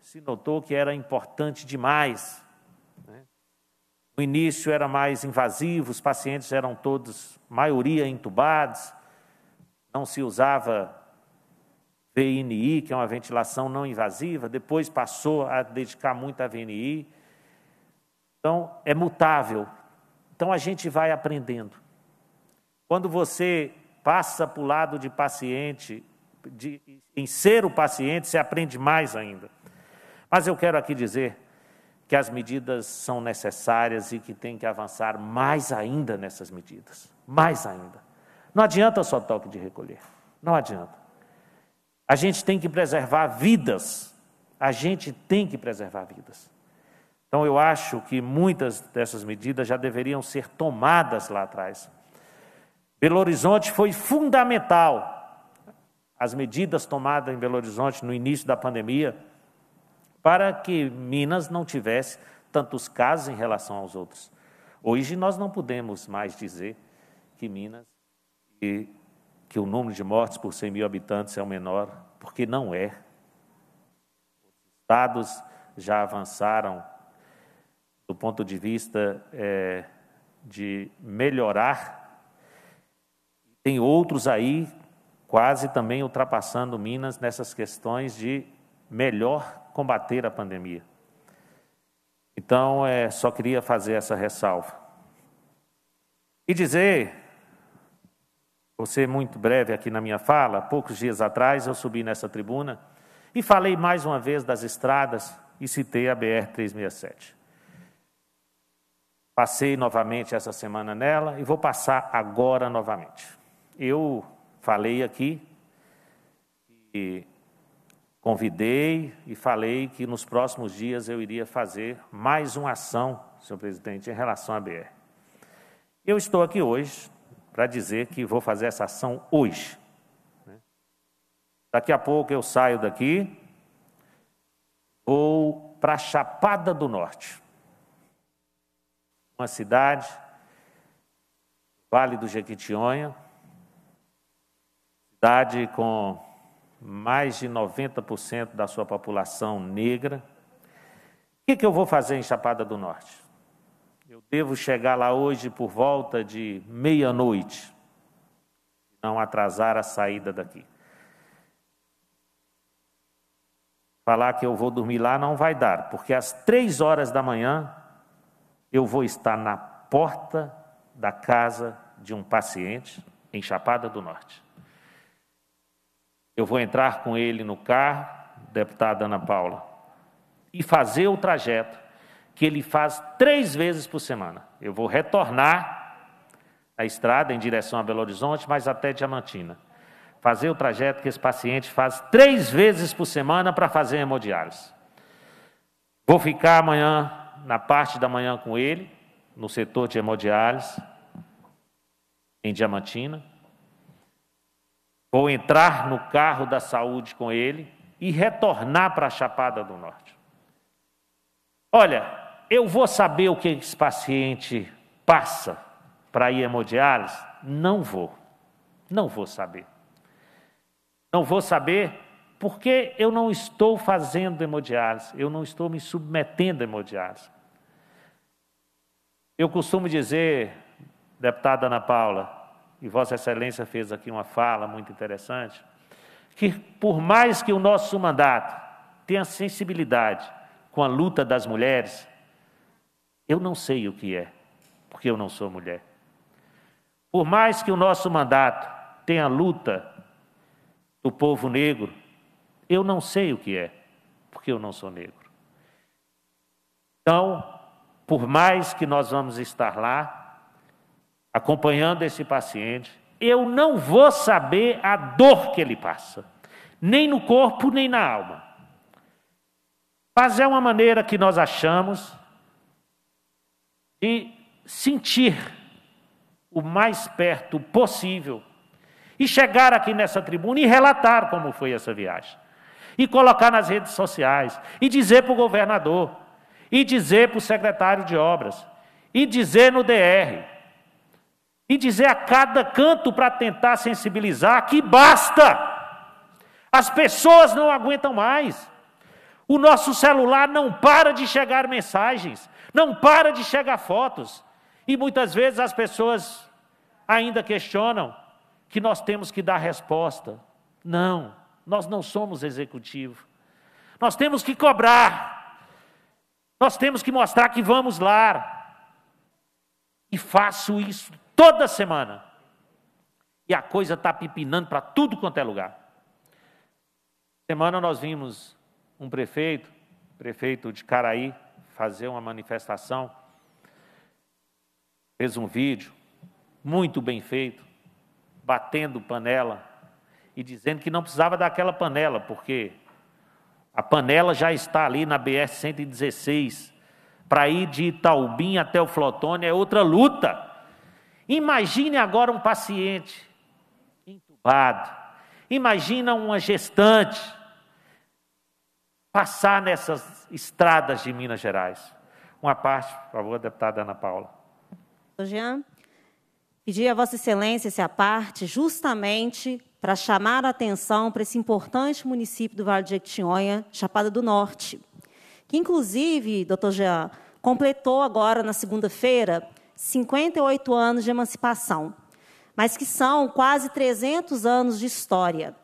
se notou que era importante demais. Né? No início era mais invasivo, os pacientes eram todos, maioria, entubados, não se usava VNI, que é uma ventilação não invasiva, depois passou a dedicar muito a VNI. Então, é mutável. Então, a gente vai aprendendo. Quando você passa para o lado de paciente, de, em ser o paciente, você aprende mais ainda. Mas eu quero aqui dizer que as medidas são necessárias e que tem que avançar mais ainda nessas medidas. Mais ainda. Não adianta só toque de recolher. Não adianta. A gente tem que preservar vidas. A gente tem que preservar vidas. Então eu acho que muitas dessas medidas já deveriam ser tomadas lá atrás. Belo Horizonte foi fundamental. As medidas tomadas em Belo Horizonte no início da pandemia para que Minas não tivesse tantos casos em relação aos outros. Hoje nós não podemos mais dizer que Minas e que o número de mortes por 100 mil habitantes é o menor, porque não é. Os estados já avançaram do ponto de vista é, de melhorar. Tem outros aí quase também ultrapassando Minas nessas questões de melhor combater a pandemia. Então, é, só queria fazer essa ressalva. E dizer, vou ser muito breve aqui na minha fala, poucos dias atrás eu subi nessa tribuna e falei mais uma vez das estradas e citei a BR-367. Passei novamente essa semana nela e vou passar agora novamente. Eu falei aqui que convidei e falei que nos próximos dias eu iria fazer mais uma ação, senhor presidente, em relação à BR. Eu estou aqui hoje para dizer que vou fazer essa ação hoje. Né? Daqui a pouco eu saio daqui, vou para Chapada do Norte, uma cidade, Vale do Jequitinhonha, cidade com mais de 90% da sua população negra. O que, é que eu vou fazer em Chapada do Norte? Eu devo chegar lá hoje por volta de meia-noite, não atrasar a saída daqui. Falar que eu vou dormir lá não vai dar, porque às três horas da manhã eu vou estar na porta da casa de um paciente em Chapada do Norte. Eu vou entrar com ele no carro, deputada Ana Paula, e fazer o trajeto que ele faz três vezes por semana. Eu vou retornar a estrada em direção a Belo Horizonte, mas até Diamantina. Fazer o trajeto que esse paciente faz três vezes por semana para fazer hemodiálise. Vou ficar amanhã, na parte da manhã, com ele, no setor de hemodiálise, em Diamantina. Vou entrar no carro da saúde com ele e retornar para a Chapada do Norte. Olha, eu vou saber o que esse paciente passa para ir hemodiálise? Não vou. Não vou saber. Não vou saber porque eu não estou fazendo hemodiálise, eu não estou me submetendo a hemodiálise. Eu costumo dizer, deputada Ana Paula, e Vossa Excelência fez aqui uma fala muito interessante, que por mais que o nosso mandato tenha sensibilidade com a luta das mulheres, eu não sei o que é, porque eu não sou mulher. Por mais que o nosso mandato tenha a luta do povo negro, eu não sei o que é, porque eu não sou negro. Então, por mais que nós vamos estar lá, acompanhando esse paciente, eu não vou saber a dor que ele passa, nem no corpo, nem na alma. Mas é uma maneira que nós achamos de sentir o mais perto possível e chegar aqui nessa tribuna e relatar como foi essa viagem. E colocar nas redes sociais, e dizer para o governador, e dizer para o secretário de obras, e dizer no DR, e dizer a cada canto para tentar sensibilizar que basta. As pessoas não aguentam mais. O nosso celular não para de chegar mensagens, não para de chegar fotos. E muitas vezes as pessoas ainda questionam que nós temos que dar resposta. Não, nós não somos executivo. Nós temos que cobrar. Nós temos que mostrar que vamos lá. E faço isso toda semana. E a coisa está pipinando para tudo quanto é lugar. Semana nós vimos um prefeito, prefeito de Caraí, fazer uma manifestação. Fez um vídeo muito bem feito, batendo panela e dizendo que não precisava daquela panela, porque a panela já está ali na BR 116. Para ir de Itaubim até o Flotone é outra luta. Imagine agora um paciente entubado. Imagina uma gestante passar nessas estradas de Minas Gerais. Uma parte, por favor, deputada Ana Paula. Jean, pedi a Vossa Excelência essa parte justamente para chamar a atenção para esse importante município do Vale de Jequitinhonha, Chapada do Norte, que inclusive, doutor Jean, completou agora na segunda-feira 58 anos de emancipação, mas que são quase 300 anos de história.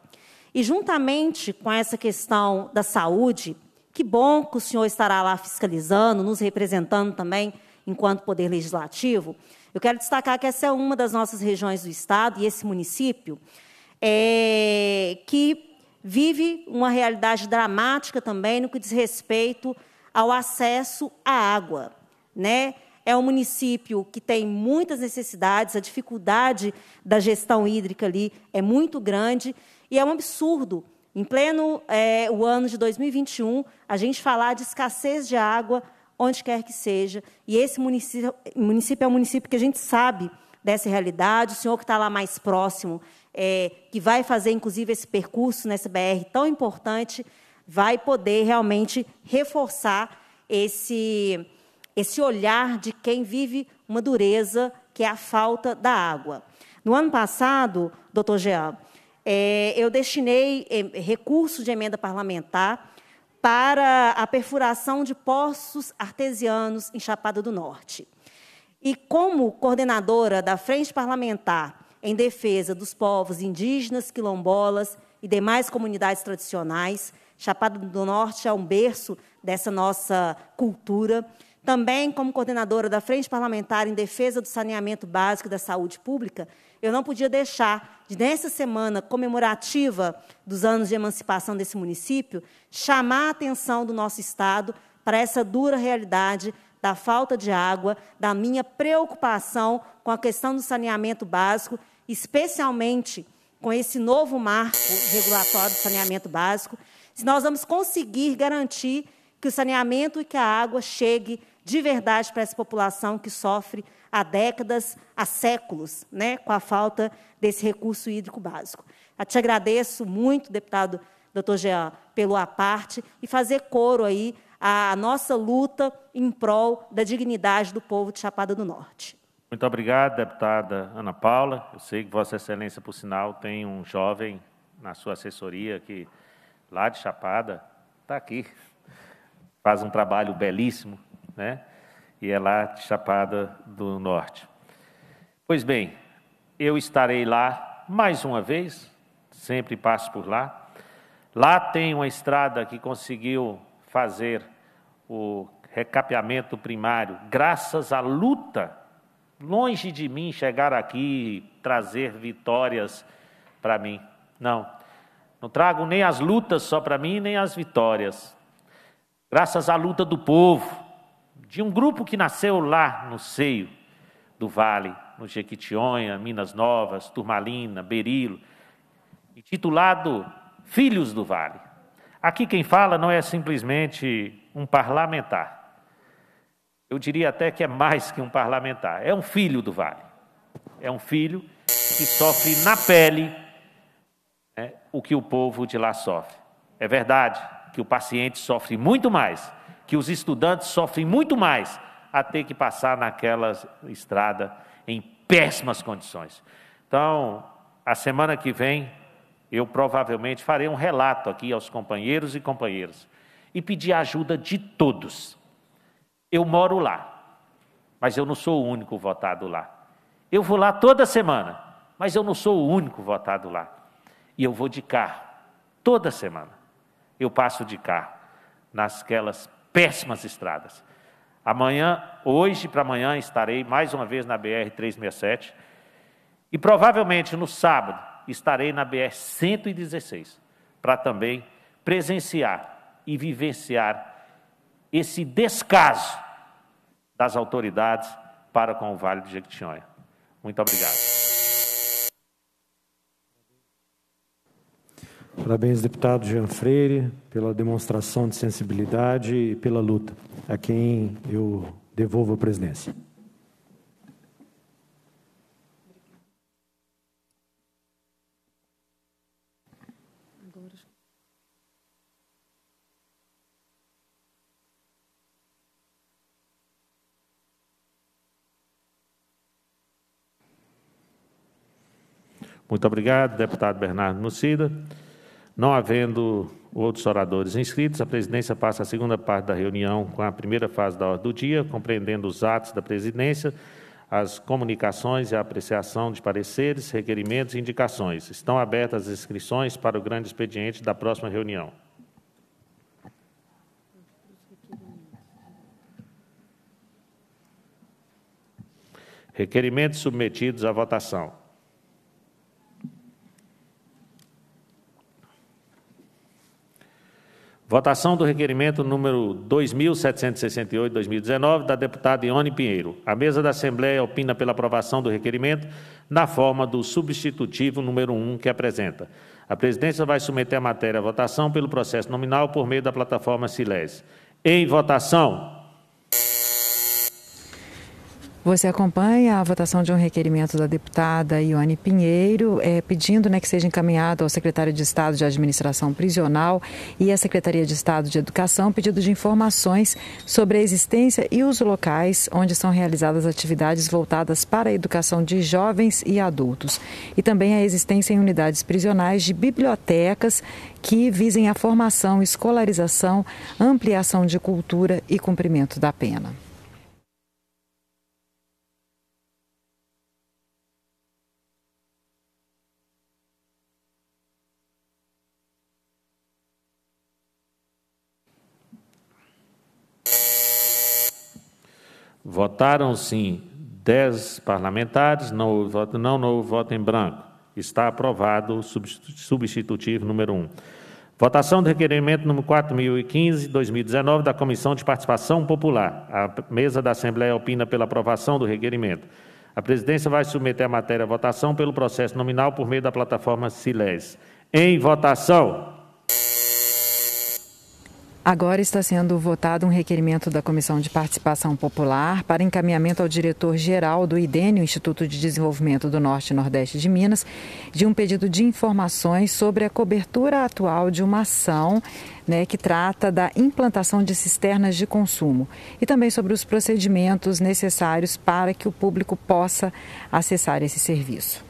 E juntamente com essa questão da saúde, que bom que o senhor estará lá fiscalizando, nos representando também enquanto poder legislativo. Eu quero destacar que essa é uma das nossas regiões do estado e esse município é, que vive uma realidade dramática também no que diz respeito ao acesso à água, né? É um município que tem muitas necessidades, a dificuldade da gestão hídrica ali é muito grande e é um absurdo, em pleno é, o ano de 2021, a gente falar de escassez de água onde quer que seja. E esse município, município é um município que a gente sabe dessa realidade, o senhor que está lá mais próximo, é, que vai fazer, inclusive, esse percurso nessa BR tão importante, vai poder realmente reforçar esse esse olhar de quem vive uma dureza, que é a falta da água. No ano passado, doutor Jean, é, eu destinei é, recursos de emenda parlamentar para a perfuração de poços artesianos em Chapada do Norte. E como coordenadora da Frente Parlamentar em defesa dos povos indígenas, quilombolas e demais comunidades tradicionais, Chapada do Norte é um berço dessa nossa cultura. Também, como coordenadora da Frente Parlamentar em Defesa do Saneamento Básico e da Saúde Pública, eu não podia deixar de, nessa semana comemorativa dos anos de emancipação desse município, chamar a atenção do nosso Estado para essa dura realidade da falta de água, da minha preocupação com a questão do saneamento básico, especialmente com esse novo marco regulatório do saneamento básico, se nós vamos conseguir garantir que o saneamento e que a água chegue de verdade para essa população que sofre há décadas, há séculos, né, com a falta desse recurso hídrico básico. Eu te agradeço muito, deputado doutor Jean, pelo aparte e fazer coro aí à nossa luta em prol da dignidade do povo de Chapada do Norte. Muito obrigado, deputada Ana Paula. Eu sei que Vossa Excelência, por sinal, tem um jovem na sua assessoria que lá de Chapada está aqui, faz um trabalho belíssimo né? E é lá Chapada do Norte. Pois bem, eu estarei lá mais uma vez, sempre passo por lá. Lá tem uma estrada que conseguiu fazer o recapeamento primário, graças à luta. Longe de mim chegar aqui e trazer vitórias para mim. Não. Não trago nem as lutas só para mim, nem as vitórias. Graças à luta do povo, de um grupo que nasceu lá no seio do vale, no Jequitinhonha, Minas Novas, Turmalina, Berilo, intitulado Filhos do Vale. Aqui quem fala não é simplesmente um parlamentar. Eu diria até que é mais que um parlamentar, é um filho do vale. É um filho que sofre na pele né, o que o povo de lá sofre. É verdade que o paciente sofre muito mais, que os estudantes sofrem muito mais a ter que passar naquela estrada em péssimas condições. Então, a semana que vem, eu provavelmente farei um relato aqui aos companheiros e companheiras e pedir a ajuda de todos. Eu moro lá, mas eu não sou o único votado lá. Eu vou lá toda semana, mas eu não sou o único votado lá. E eu vou de carro toda semana. Eu passo de carro nasquelas péssimas estradas. Amanhã, hoje para amanhã, estarei mais uma vez na BR-367 e provavelmente no sábado estarei na BR-116 para também presenciar e vivenciar esse descaso das autoridades para com o Vale do Jequitinhonha. Muito obrigado. Parabéns, deputado Jean Freire, pela demonstração de sensibilidade e pela luta, a quem eu devolvo a presidência. Muito obrigado, deputado Bernardo Nucida. Não havendo outros oradores inscritos, a presidência passa a segunda parte da reunião com a primeira fase da ordem do dia, compreendendo os atos da presidência, as comunicações e a apreciação de pareceres, requerimentos e indicações. Estão abertas as inscrições para o grande expediente da próxima reunião. Requerimentos submetidos à votação. Votação do requerimento número 2768-2019 da deputada Ione Pinheiro. A mesa da Assembleia opina pela aprovação do requerimento na forma do substitutivo número 1 que apresenta. A presidência vai submeter a matéria à votação pelo processo nominal por meio da plataforma Siles. Em votação. Você acompanha a votação de um requerimento da deputada Ione Pinheiro, é, pedindo né, que seja encaminhado ao secretário de Estado de Administração Prisional e à Secretaria de Estado de Educação pedido de informações sobre a existência e os locais onde são realizadas atividades voltadas para a educação de jovens e adultos, e também a existência em unidades prisionais de bibliotecas que visem a formação, escolarização, ampliação de cultura e cumprimento da pena. Votaram sim 10 parlamentares, não houve voto, não, não houve voto em branco. Está aprovado o substitutivo número 1. Votação do requerimento número 4015-2019 da Comissão de Participação Popular. A mesa da Assembleia opina pela aprovação do requerimento. A presidência vai submeter a matéria à votação pelo processo nominal por meio da plataforma Siles. Em votação. Agora está sendo votado um requerimento da Comissão de Participação Popular para encaminhamento ao diretor-geral do IDENE, Instituto de Desenvolvimento do Norte e Nordeste de Minas, de um pedido de informações sobre a cobertura atual de uma ação né, que trata da implantação de cisternas de consumo e também sobre os procedimentos necessários para que o público possa acessar esse serviço.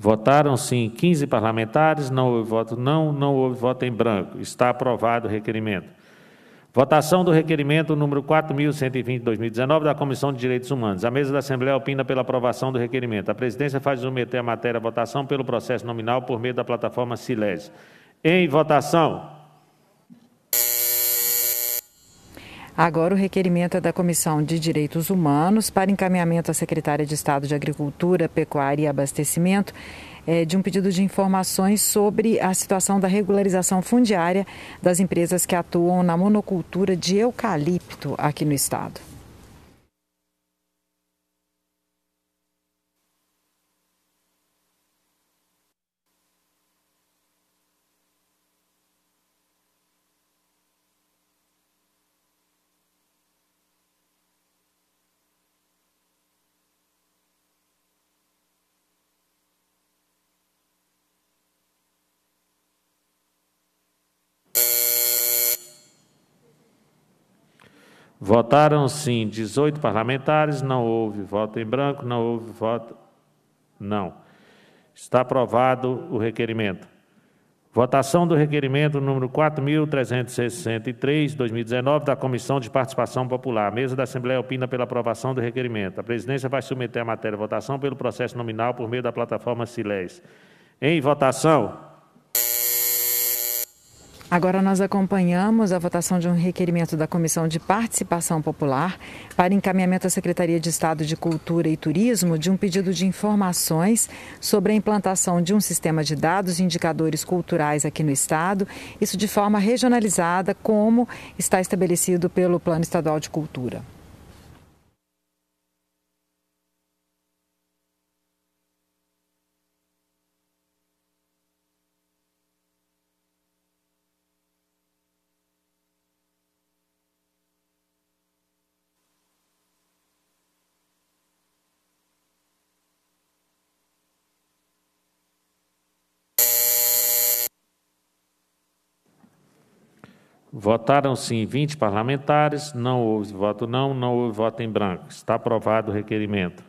Votaram sim 15 parlamentares, não houve voto não, não houve voto em branco. Está aprovado o requerimento. Votação do requerimento número 4120/2019 da Comissão de Direitos Humanos. A mesa da Assembleia opina pela aprovação do requerimento. A presidência faz submeter a matéria à votação pelo processo nominal por meio da plataforma Silésio. Em votação. Agora, o requerimento é da Comissão de Direitos Humanos para encaminhamento à Secretária de Estado de Agricultura, Pecuária e Abastecimento é, de um pedido de informações sobre a situação da regularização fundiária das empresas que atuam na monocultura de eucalipto aqui no estado. Votaram sim 18 parlamentares, não houve voto em branco, não houve voto não. Está aprovado o requerimento. Votação do requerimento número 4.363-2019 da Comissão de Participação Popular. A mesa da Assembleia opina pela aprovação do requerimento. A presidência vai submeter a matéria à votação pelo processo nominal por meio da plataforma Siles. Em votação. Agora nós acompanhamos a votação de um requerimento da Comissão de Participação Popular para encaminhamento à Secretaria de Estado de Cultura e Turismo de um pedido de informações sobre a implantação de um sistema de dados e indicadores culturais aqui no estado, isso de forma regionalizada, como está estabelecido pelo Plano Estadual de Cultura. votaram sim 20 parlamentares, não houve voto não, não houve voto em branco. Está aprovado o requerimento.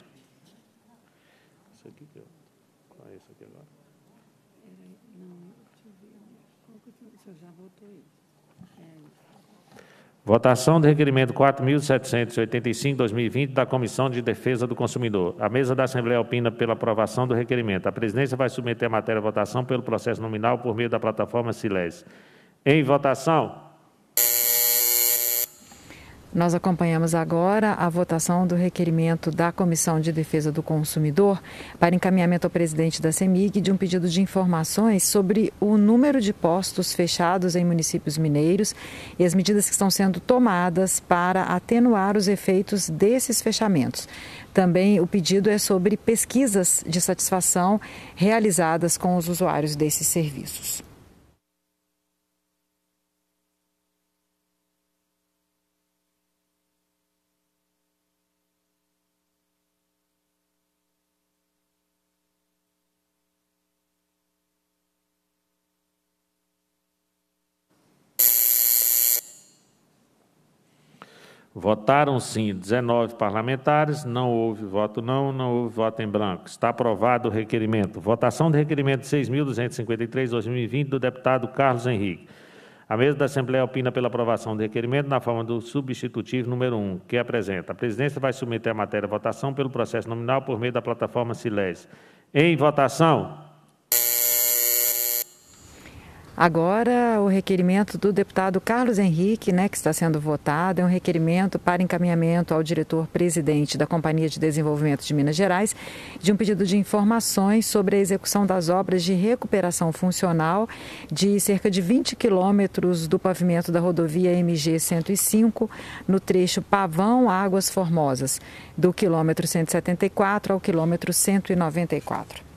Votação do requerimento 4.785-2020 da Comissão de Defesa do Consumidor. A mesa da Assembleia opina pela aprovação do requerimento. A presidência vai submeter a matéria à votação pelo processo nominal por meio da plataforma Siles. Em votação. Nós acompanhamos agora a votação do requerimento da Comissão de Defesa do Consumidor para encaminhamento ao presidente da CEMIG de um pedido de informações sobre o número de postos fechados em municípios mineiros e as medidas que estão sendo tomadas para atenuar os efeitos desses fechamentos. Também o pedido é sobre pesquisas de satisfação realizadas com os usuários desses serviços. Votaram sim 19 parlamentares, não houve voto não, não houve voto em branco. Está aprovado o requerimento. Votação do requerimento 6.253-2020 do deputado Carlos Henrique. A mesa da Assembleia opina pela aprovação do requerimento na forma do substitutivo número 1, que apresenta. A presidência vai submeter a matéria à votação pelo processo nominal por meio da plataforma Silésio. Em votação. Agora, o requerimento do deputado Carlos Henrique, né, que está sendo votado, é um requerimento para encaminhamento ao diretor-presidente da Companhia de Desenvolvimento de Minas Gerais de um pedido de informações sobre a execução das obras de recuperação funcional de cerca de 20 quilômetros do pavimento da rodovia MG 105, no trecho Pavão Águas Formosas, do quilômetro 174 ao quilômetro 194.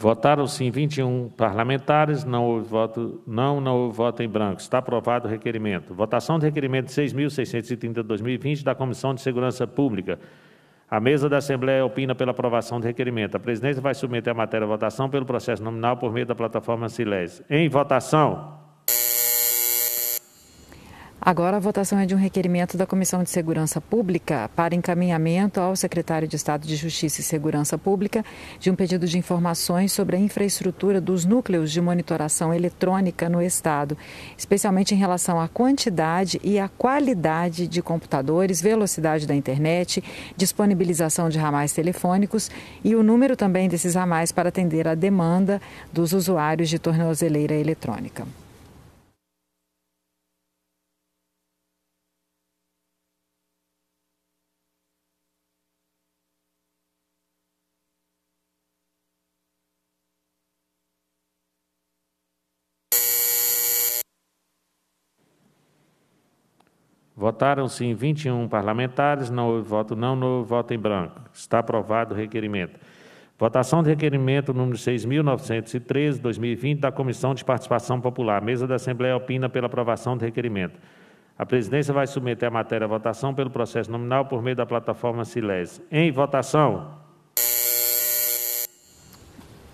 Votaram sim 21 parlamentares, não houve voto, não, não houve voto em branco. Está aprovado o requerimento. Votação do requerimento 6.630-2020 da Comissão de Segurança Pública. A mesa da Assembleia opina pela aprovação do requerimento. A presidência vai submeter a matéria à votação pelo processo nominal por meio da plataforma Siles. Em votação. Agora a votação é de um requerimento da Comissão de Segurança Pública para encaminhamento ao secretário de Estado de Justiça e Segurança Pública de um pedido de informações sobre a infraestrutura dos núcleos de monitoração eletrônica no Estado, especialmente em relação à quantidade e à qualidade de computadores, velocidade da internet, disponibilização de ramais telefônicos e o número também desses ramais para atender à demanda dos usuários de tornozeleira eletrônica. Votaram-se em 21 parlamentares, não houve voto não, não houve voto em branco. Está aprovado o requerimento. Votação de requerimento número 6.913, 2020, da Comissão de Participação Popular. Mesa da Assembleia opina pela aprovação do requerimento. A presidência vai submeter a matéria à votação pelo processo nominal por meio da plataforma Siles. Em votação.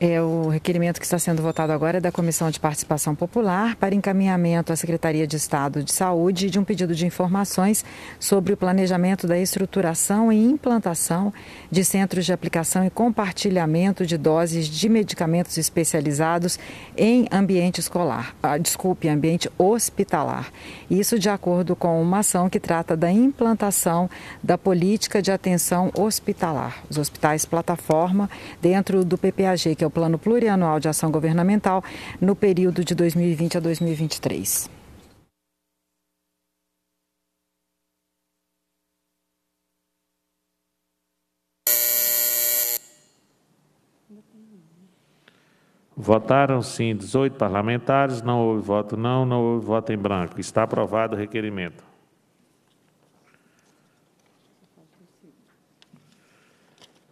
É, o requerimento que está sendo votado agora é da Comissão de Participação Popular para encaminhamento à Secretaria de Estado de Saúde de um pedido de informações sobre o planejamento da estruturação e implantação de centros de aplicação e compartilhamento de doses de medicamentos especializados em ambiente escolar, ah, desculpe, ambiente hospitalar. Isso de acordo com uma ação que trata da implantação da política de atenção hospitalar. Os hospitais plataforma dentro do PPAG, que é o Plano Plurianual de Ação Governamental no período de 2020 a 2023. Votaram sim 18 parlamentares, não houve voto não, não houve voto em branco. Está aprovado o requerimento.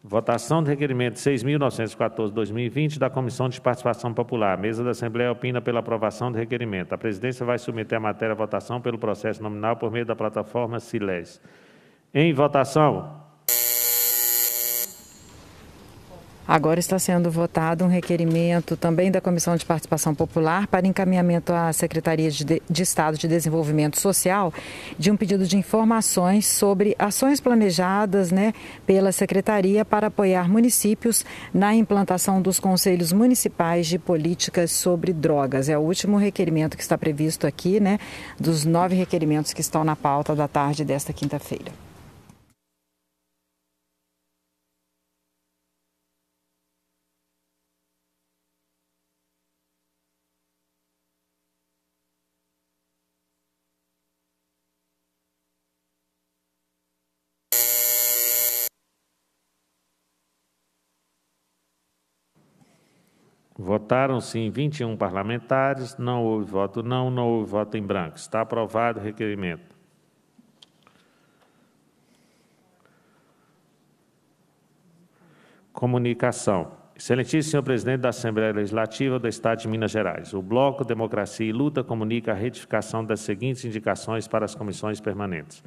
Votação do requerimento 6.914-2020 da Comissão de Participação Popular. A mesa da Assembleia opina pela aprovação do requerimento. A presidência vai submeter a matéria à votação pelo processo nominal por meio da plataforma Siles. Em votação. Agora está sendo votado um requerimento também da Comissão de Participação Popular para encaminhamento à Secretaria de, de Estado de Desenvolvimento Social de um pedido de informações sobre ações planejadas né, pela Secretaria para apoiar municípios na implantação dos conselhos municipais de políticas sobre drogas. É o último requerimento que está previsto aqui, né, dos nove requerimentos que estão na pauta da tarde desta quinta-feira. Votaram sim 21 parlamentares, não houve voto não, não houve voto em branco. Está aprovado o requerimento. Comunicação. Excelentíssimo presidente da Assembleia Legislativa do Estado de Minas Gerais, o Bloco Democracia e Luta comunica a retificação das seguintes indicações para as comissões permanentes.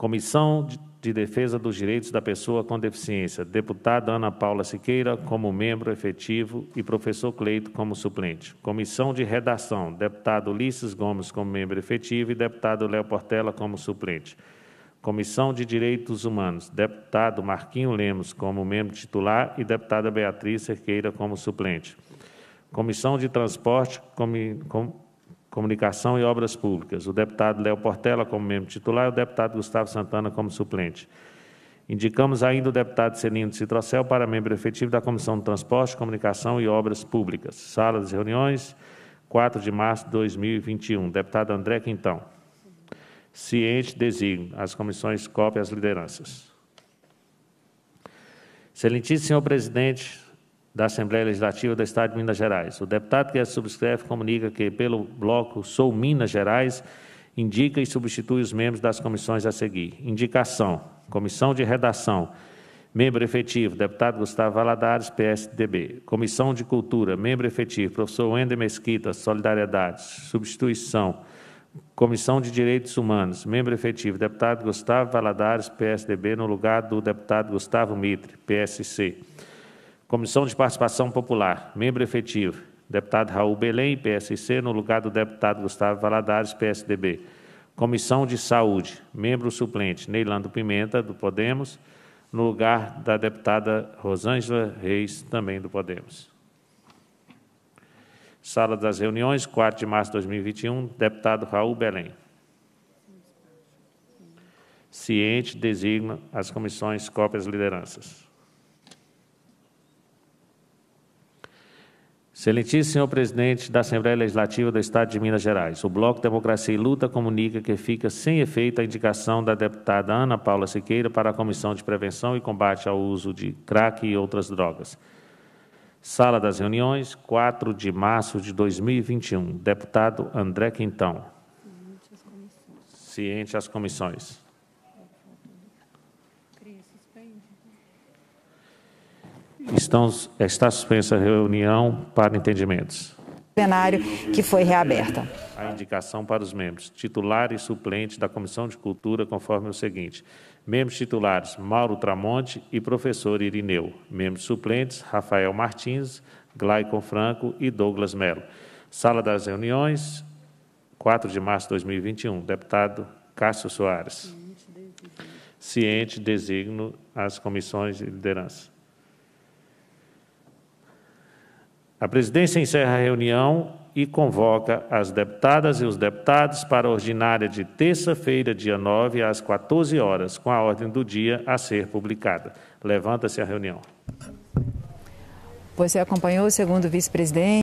Comissão de Defesa dos Direitos da Pessoa com Deficiência, deputada Ana Paula Siqueira como membro efetivo e professor Cleito como suplente. Comissão de Redação, deputado Ulisses Gomes como membro efetivo e deputado Léo Portela como suplente. Comissão de Direitos Humanos, deputado Marquinho Lemos como membro titular e deputada Beatriz Cerqueira como suplente. Comissão de Transporte, com, com, Comunicação e Obras Públicas, o deputado Léo Portela como membro titular e o deputado Gustavo Santana como suplente. Indicamos ainda o deputado Celino de Citrocel para membro efetivo da Comissão de Transporte, Comunicação e Obras Públicas. Sala das reuniões, 4 de março de 2021. Deputado André Quintão. Ciente, designo. As comissões copem as lideranças. Excelentíssimo senhor presidente, da Assembleia Legislativa do Estado de Minas Gerais. O deputado que a subscreve comunica que, pelo bloco Sou Minas Gerais, indica e substitui os membros das comissões a seguir. Indicação: Comissão de Redação, membro efetivo, deputado Gustavo Valadares, PSDB. Comissão de Cultura, membro efetivo, professor Wender Mesquita, Solidariedade. Substituição: Comissão de Direitos Humanos, membro efetivo, deputado Gustavo Valadares, PSDB, no lugar do deputado Gustavo Mitre, PSC. Comissão de Participação Popular, membro efetivo, deputado Raul Belém, PSC, no lugar do deputado Gustavo Valadares, PSDB. Comissão de Saúde, membro suplente, Neilando Pimenta, do Podemos, no lugar da deputada Rosângela Reis, também do Podemos. Sala das reuniões, 4 de março de 2021, deputado Raul Belém. Ciente, designa as comissões, cópias, lideranças. Excelentíssimo senhor presidente da Assembleia Legislativa do Estado de Minas Gerais, o Bloco Democracia e Luta comunica que fica sem efeito a indicação da deputada Ana Paula Siqueira para a Comissão de Prevenção e Combate ao Uso de Crack e Outras Drogas. Sala das reuniões, 4 de março de 2021. Deputado André Quintão. Ciente as comissões. Estão, está suspensa a reunião para entendimentos. Plenário que foi reaberta. A indicação para os membros, titular e suplente da Comissão de Cultura, conforme o seguinte: membros titulares Mauro Tramonte e professor Irineu, membros suplentes Rafael Martins, Glaicon Franco e Douglas Melo. Sala das reuniões, 4 de março de 2021, deputado Cássio Soares. Ciente, designo as comissões de liderança. A presidência encerra a reunião e convoca as deputadas e os deputados para a ordinária de terça-feira, dia 9, às 14 horas, com a ordem do dia a ser publicada. Levanta-se a reunião. Você acompanhou o segundo vice-presidente.